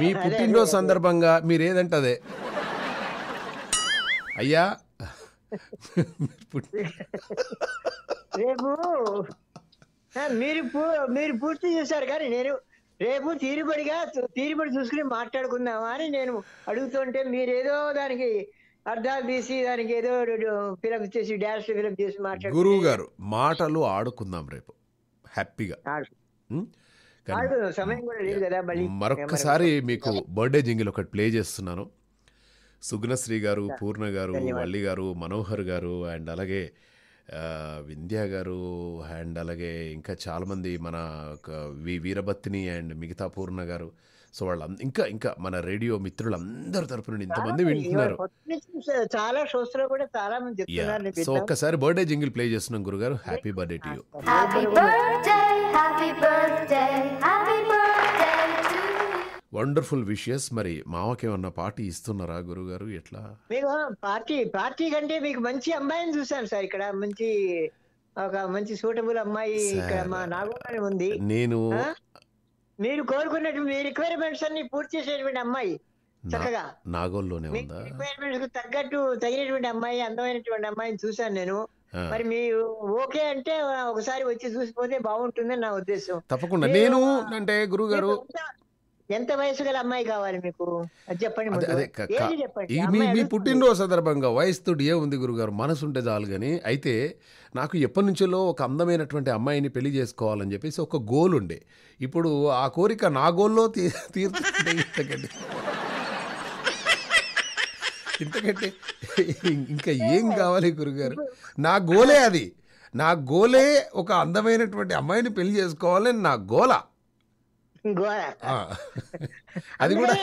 మీ పుట్టినరోజు సందర్భంగా మీరు ఏదంటే అదే అయ్యా రేపు మీరు మీరు పూర్తి చేశారు కానీ నేను రేపు తీరుబడిగా తీరుబడి చూసుకుని మాట్లాడుకుందామా అని నేను అడుగుతుంటే మీరేదో దానికి అర్థాలు తీసి దానికి ఏదో ఫిలప్ చేసి డ్యాన్స్ ఫిలప్ చేసి మాట్లాడు గురువు గారు మాటలు ఆడుకుందాం రేపు హ్యాపీగా సమయం కూడా లేదు కదా మరొకసారి మీకు బర్త్డే జింగిల్ ఒకటి ప్లే చేస్తున్నాను సుగ్నశ్రీ గారు పూర్ణ గారు వల్లి గారు మనోహర్ గారు అండ్ అలాగే వింధ్య గారు అండ్ అలాగే ఇంకా చాలామంది మన వి వీరభత్తిని అండ్ మిగతా పూర్ణ గారు సో వాళ్ళ ఇంకా ఇంకా మన రేడియో మిత్రులందరి అందరి తరఫున ఇంతమంది వింటున్నారు చాలా షోస్ లో కూడా చాలా మంది సో ఒక్కసారి బర్త్డే జింగిల్ ప్లే చేస్తున్నాం గురుగారు happy birthday to you happy birthday happy birthday happy birthday wonderful విషయస్ మరి మామకేమన్నా పార్టీ ఇస్తున్నారా గురుగారు ఎట్లా మీకు పార్టీ పార్టీ కంటే మీకు మంచి అమ్మాయిని చూశాను సార్ ఇక్కడ మంచి ఒక మంచి సూటబుల్ అమ్మాయి ఇక్కడ మా నాగోని ఉంది నేను మీరు కోరుకున్నట్టు మీ రిక్వైర్మెంట్స్ అన్ని పూర్తి చేసేటువంటి అమ్మాయి చక్కగా నాగోల్లోనే ఉందా రిక్వైర్మెంట్స్ తగ్గట్టు తగినటువంటి అమ్మాయి అందమైనటువంటి అమ్మాయిని చూశాను నేను మరి మీరు ఓకే అంటే ఒకసారి వచ్చి చూసిపోతే బాగుంటుందని నా ఉద్దేశం తప్పకుండా నేను అంటే గురుగారు ఎంత వయసు గల అమ్మాయి కావాలి మీకు అది చెప్పండి మీ మీ పుట్టినరోజు సందర్భంగా ఏ ఉంది గురుగారు మనసు ఉంటే చాలు కానీ అయితే నాకు ఎప్పటి నుంచో ఒక అందమైనటువంటి అమ్మాయిని పెళ్లి చేసుకోవాలని చెప్పేసి ఒక గోల్ ఉండే ఇప్పుడు ఆ కోరిక నా గోల్లో తీర్చుకుంటే ఇంతకంటే ఇంతకంటే ఇంకా ఏం కావాలి గురుగారు నా గోలే అది నా గోలే ఒక అందమైనటువంటి అమ్మాయిని పెళ్లి చేసుకోవాలని నా గోలా అది కూడా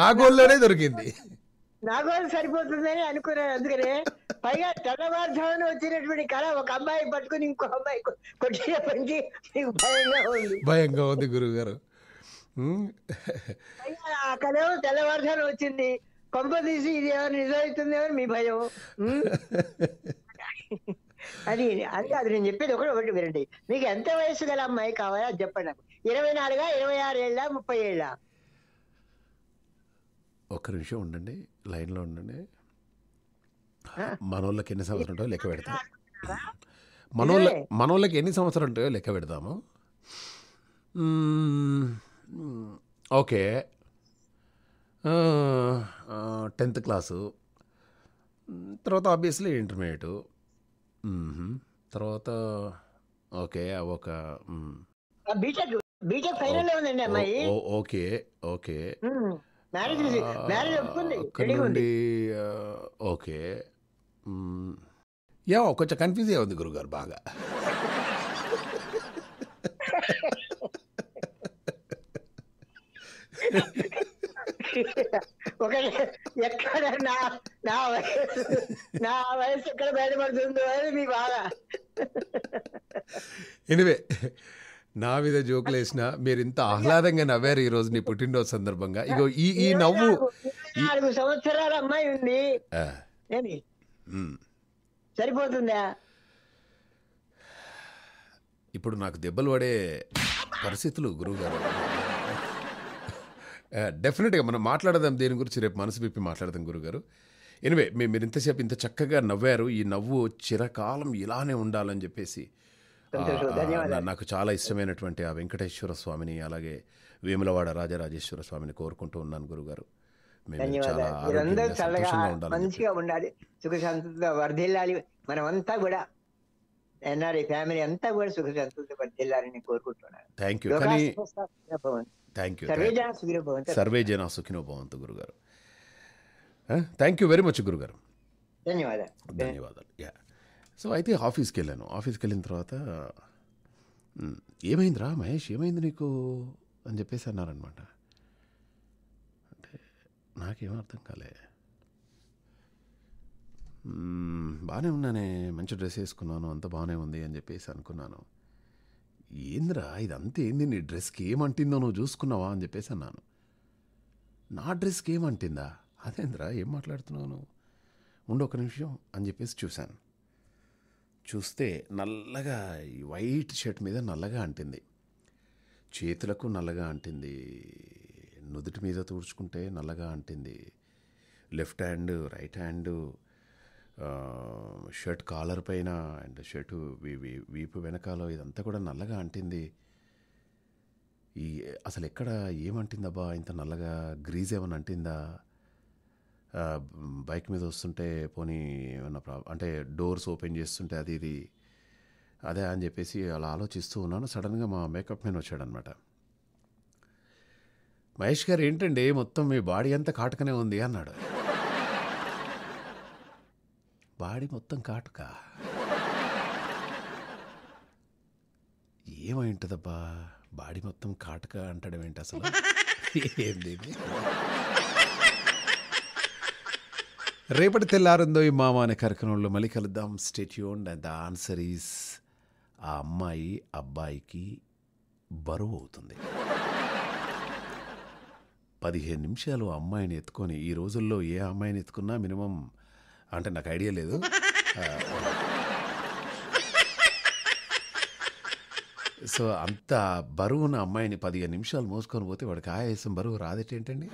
నా గోల్లోనే దొరికింది నా సరిపోతుందని అనుకున్నాను అందుకనే పైగా తెల్లవారుజామున వచ్చినటువంటి కళ ఒక అమ్మాయి పట్టుకుని ఇంకో అమ్మాయి కొట్టిన నీకు భయంగా ఉంది భయంగా ఉంది గురువు గారు ఆ కళ తెల్లవారుజామున వచ్చింది కొంప తీసి ఇది ఏమైనా నిజమవుతుందేమో మీ భయం అది అది కాదు నేను చెప్పేది ఒకటి ఒకటి వినండి మీకు ఎంత వయసు గల అమ్మాయి కావాలా అది చెప్పండి నాకు ఇరవై నాలుగా ఇరవై ఆరు ఏళ్ళ ముప్పై ఏళ్ళ ఒక్క నిమిషం ఉండండి లైన్లో ఉండండి మనోళ్ళకి ఎన్ని సంవత్సరం ఉంటాయో లెక్క పెడతాం మనోళ్ళ మనోళ్ళకి ఎన్ని సంవత్సరాలు ఉంటాయో లెక్క పెడదాము ఓకే టెన్త్ క్లాసు తర్వాత ఆబ్వియస్లీ ఇంటర్మీడియట్ తర్వాత ఓకే ఒక బీటెక్ ఫైనల్ ఉందండి అమ్మాయి ఓకే ఓకే మ్యారేజ్ మ్యారేజ్ ఒప్పుకుంది ఓకే యా కొంచెం కన్ఫ్యూజ్ అయ్యే ఉంది గురుగారు బాగా ఒక ఎక్కడ నా నా వయసు నా వయసు ఎక్కడ బయటపడుతుందో అది మీ బాధ ఎనివే నా మీద జోకులు వేసిన మీరు ఇంత ఆహ్లాదంగా నవ్వారు ఈ రోజు నీ పుట్టినరోజు సందర్భంగా ఇగో ఈ ఈ నవ్వు నాలుగు సంవత్సరాల అమ్మాయి ఉంది సరిపోతుందా ఇప్పుడు నాకు దెబ్బలు పడే పరిస్థితులు గురువుగారు డెఫినెట్గా మనం మాట్లాడదాం దేని గురించి రేపు మనసు విప్పి మాట్లాడదాం గురుగారు ఎనివే మేము మీరు ఇంతసేపు ఇంత చక్కగా నవ్వారు ఈ నవ్వు చిరకాలం ఇలానే ఉండాలని చెప్పేసి నాకు చాలా ఇష్టమైనటువంటి ఆ వెంకటేశ్వర స్వామిని అలాగే వేములవాడ రాజరాజేశ్వర స్వామిని కోరుకుంటూ ఉన్నాను గురుగారు మంచిగా ఉండాలి సుఖశాంతులతో వర్ధిల్లాలి మనమంతా కూడా ఎన్ఆర్ఐ ఫ్యామిలీ అంతా కూడా సుఖశాంతులతో వర్ధిల్లాలని కోరుకుంటున్నాను థ్యాంక్ యూ కానీ థ్యాంక్ యూ సర్వే జన సుఖినో భవంతు గురుగారు థ్యాంక్ యూ వెరీ మచ్ గురుగారు ధన్యవాదాలు ధన్యవాదాలు యా సో అయితే ఆఫీస్కి వెళ్ళాను ఆఫీస్కి వెళ్ళిన తర్వాత ఏమైందిరా మహేష్ ఏమైంది నీకు అని చెప్పేసి అన్నారనమాట అంటే నాకేం అర్థం కాలే బాగానే ఉన్నానే మంచి డ్రెస్ వేసుకున్నాను అంత బాగానే ఉంది అని చెప్పేసి అనుకున్నాను ఏందిరా ఇదంతా ఏంది నీ డ్రెస్కి ఏమంటిందో నువ్వు చూసుకున్నావా అని చెప్పేసి అన్నాను నా డ్రెస్కి ఏమంటిందా అదేంద్రా ఏం మాట్లాడుతున్నావు నువ్వు ఉండు ఒక నిమిషం అని చెప్పేసి చూశాను చూస్తే నల్లగా వైట్ షర్ట్ మీద నల్లగా అంటింది చేతులకు నల్లగా అంటింది నుదుటి మీద తుడుచుకుంటే నల్లగా అంటింది left hand right hand shirt collar పైన అండ్ షర్టు వీపు వెనకాల ఇదంతా కూడా నల్లగా అంటింది ఈ అసలు ఎక్కడ ఏమంటిందబ్బా ఇంత నల్లగా గ్రీజ్ ఏమైనా అంటిందా బైక్ మీద వస్తుంటే పోనీ ఏమన్నా ప్రాబ్లం అంటే డోర్స్ ఓపెన్ చేస్తుంటే అది ఇది అదే అని చెప్పేసి అలా ఆలోచిస్తూ ఉన్నాను సడన్గా మా మేకప్ మ్యాన్ వచ్చాడనమాట మహేష్ గారు ఏంటండి మొత్తం మీ బాడీ అంతా కాటుకనే ఉంది అన్నాడు బాడీ మొత్తం కాటుక ఏమై ఉంటుందబ్బా బాడీ మొత్తం కాటుక అంటాడు ఏంటి అసలు ఏంది రేపటి తెల్లారుందో ఈ మామ అనే కార్యక్రమంలో మళ్ళీ కలుద్దాం stay tuned and the answer is ఆ అమ్మాయి అబ్బాయికి బరువు అవుతుంది పదిహేను నిమిషాలు అమ్మాయిని ఎత్తుకొని ఈ రోజుల్లో ఏ అమ్మాయిని ఎత్తుకున్నా మినిమం అంటే నాకు ఐడియా లేదు సో అంత బరువున్న అమ్మాయిని పదిహేను నిమిషాలు మోసుకొని పోతే వాడికి ఆయాసం బరువు రాదేటేంటండి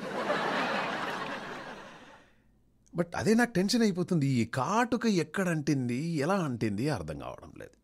బట్ అదే నాకు టెన్షన్ అయిపోతుంది ఈ కాటుక ఎక్కడ అంటింది ఎలా అంటింది అర్థం కావడం లేదు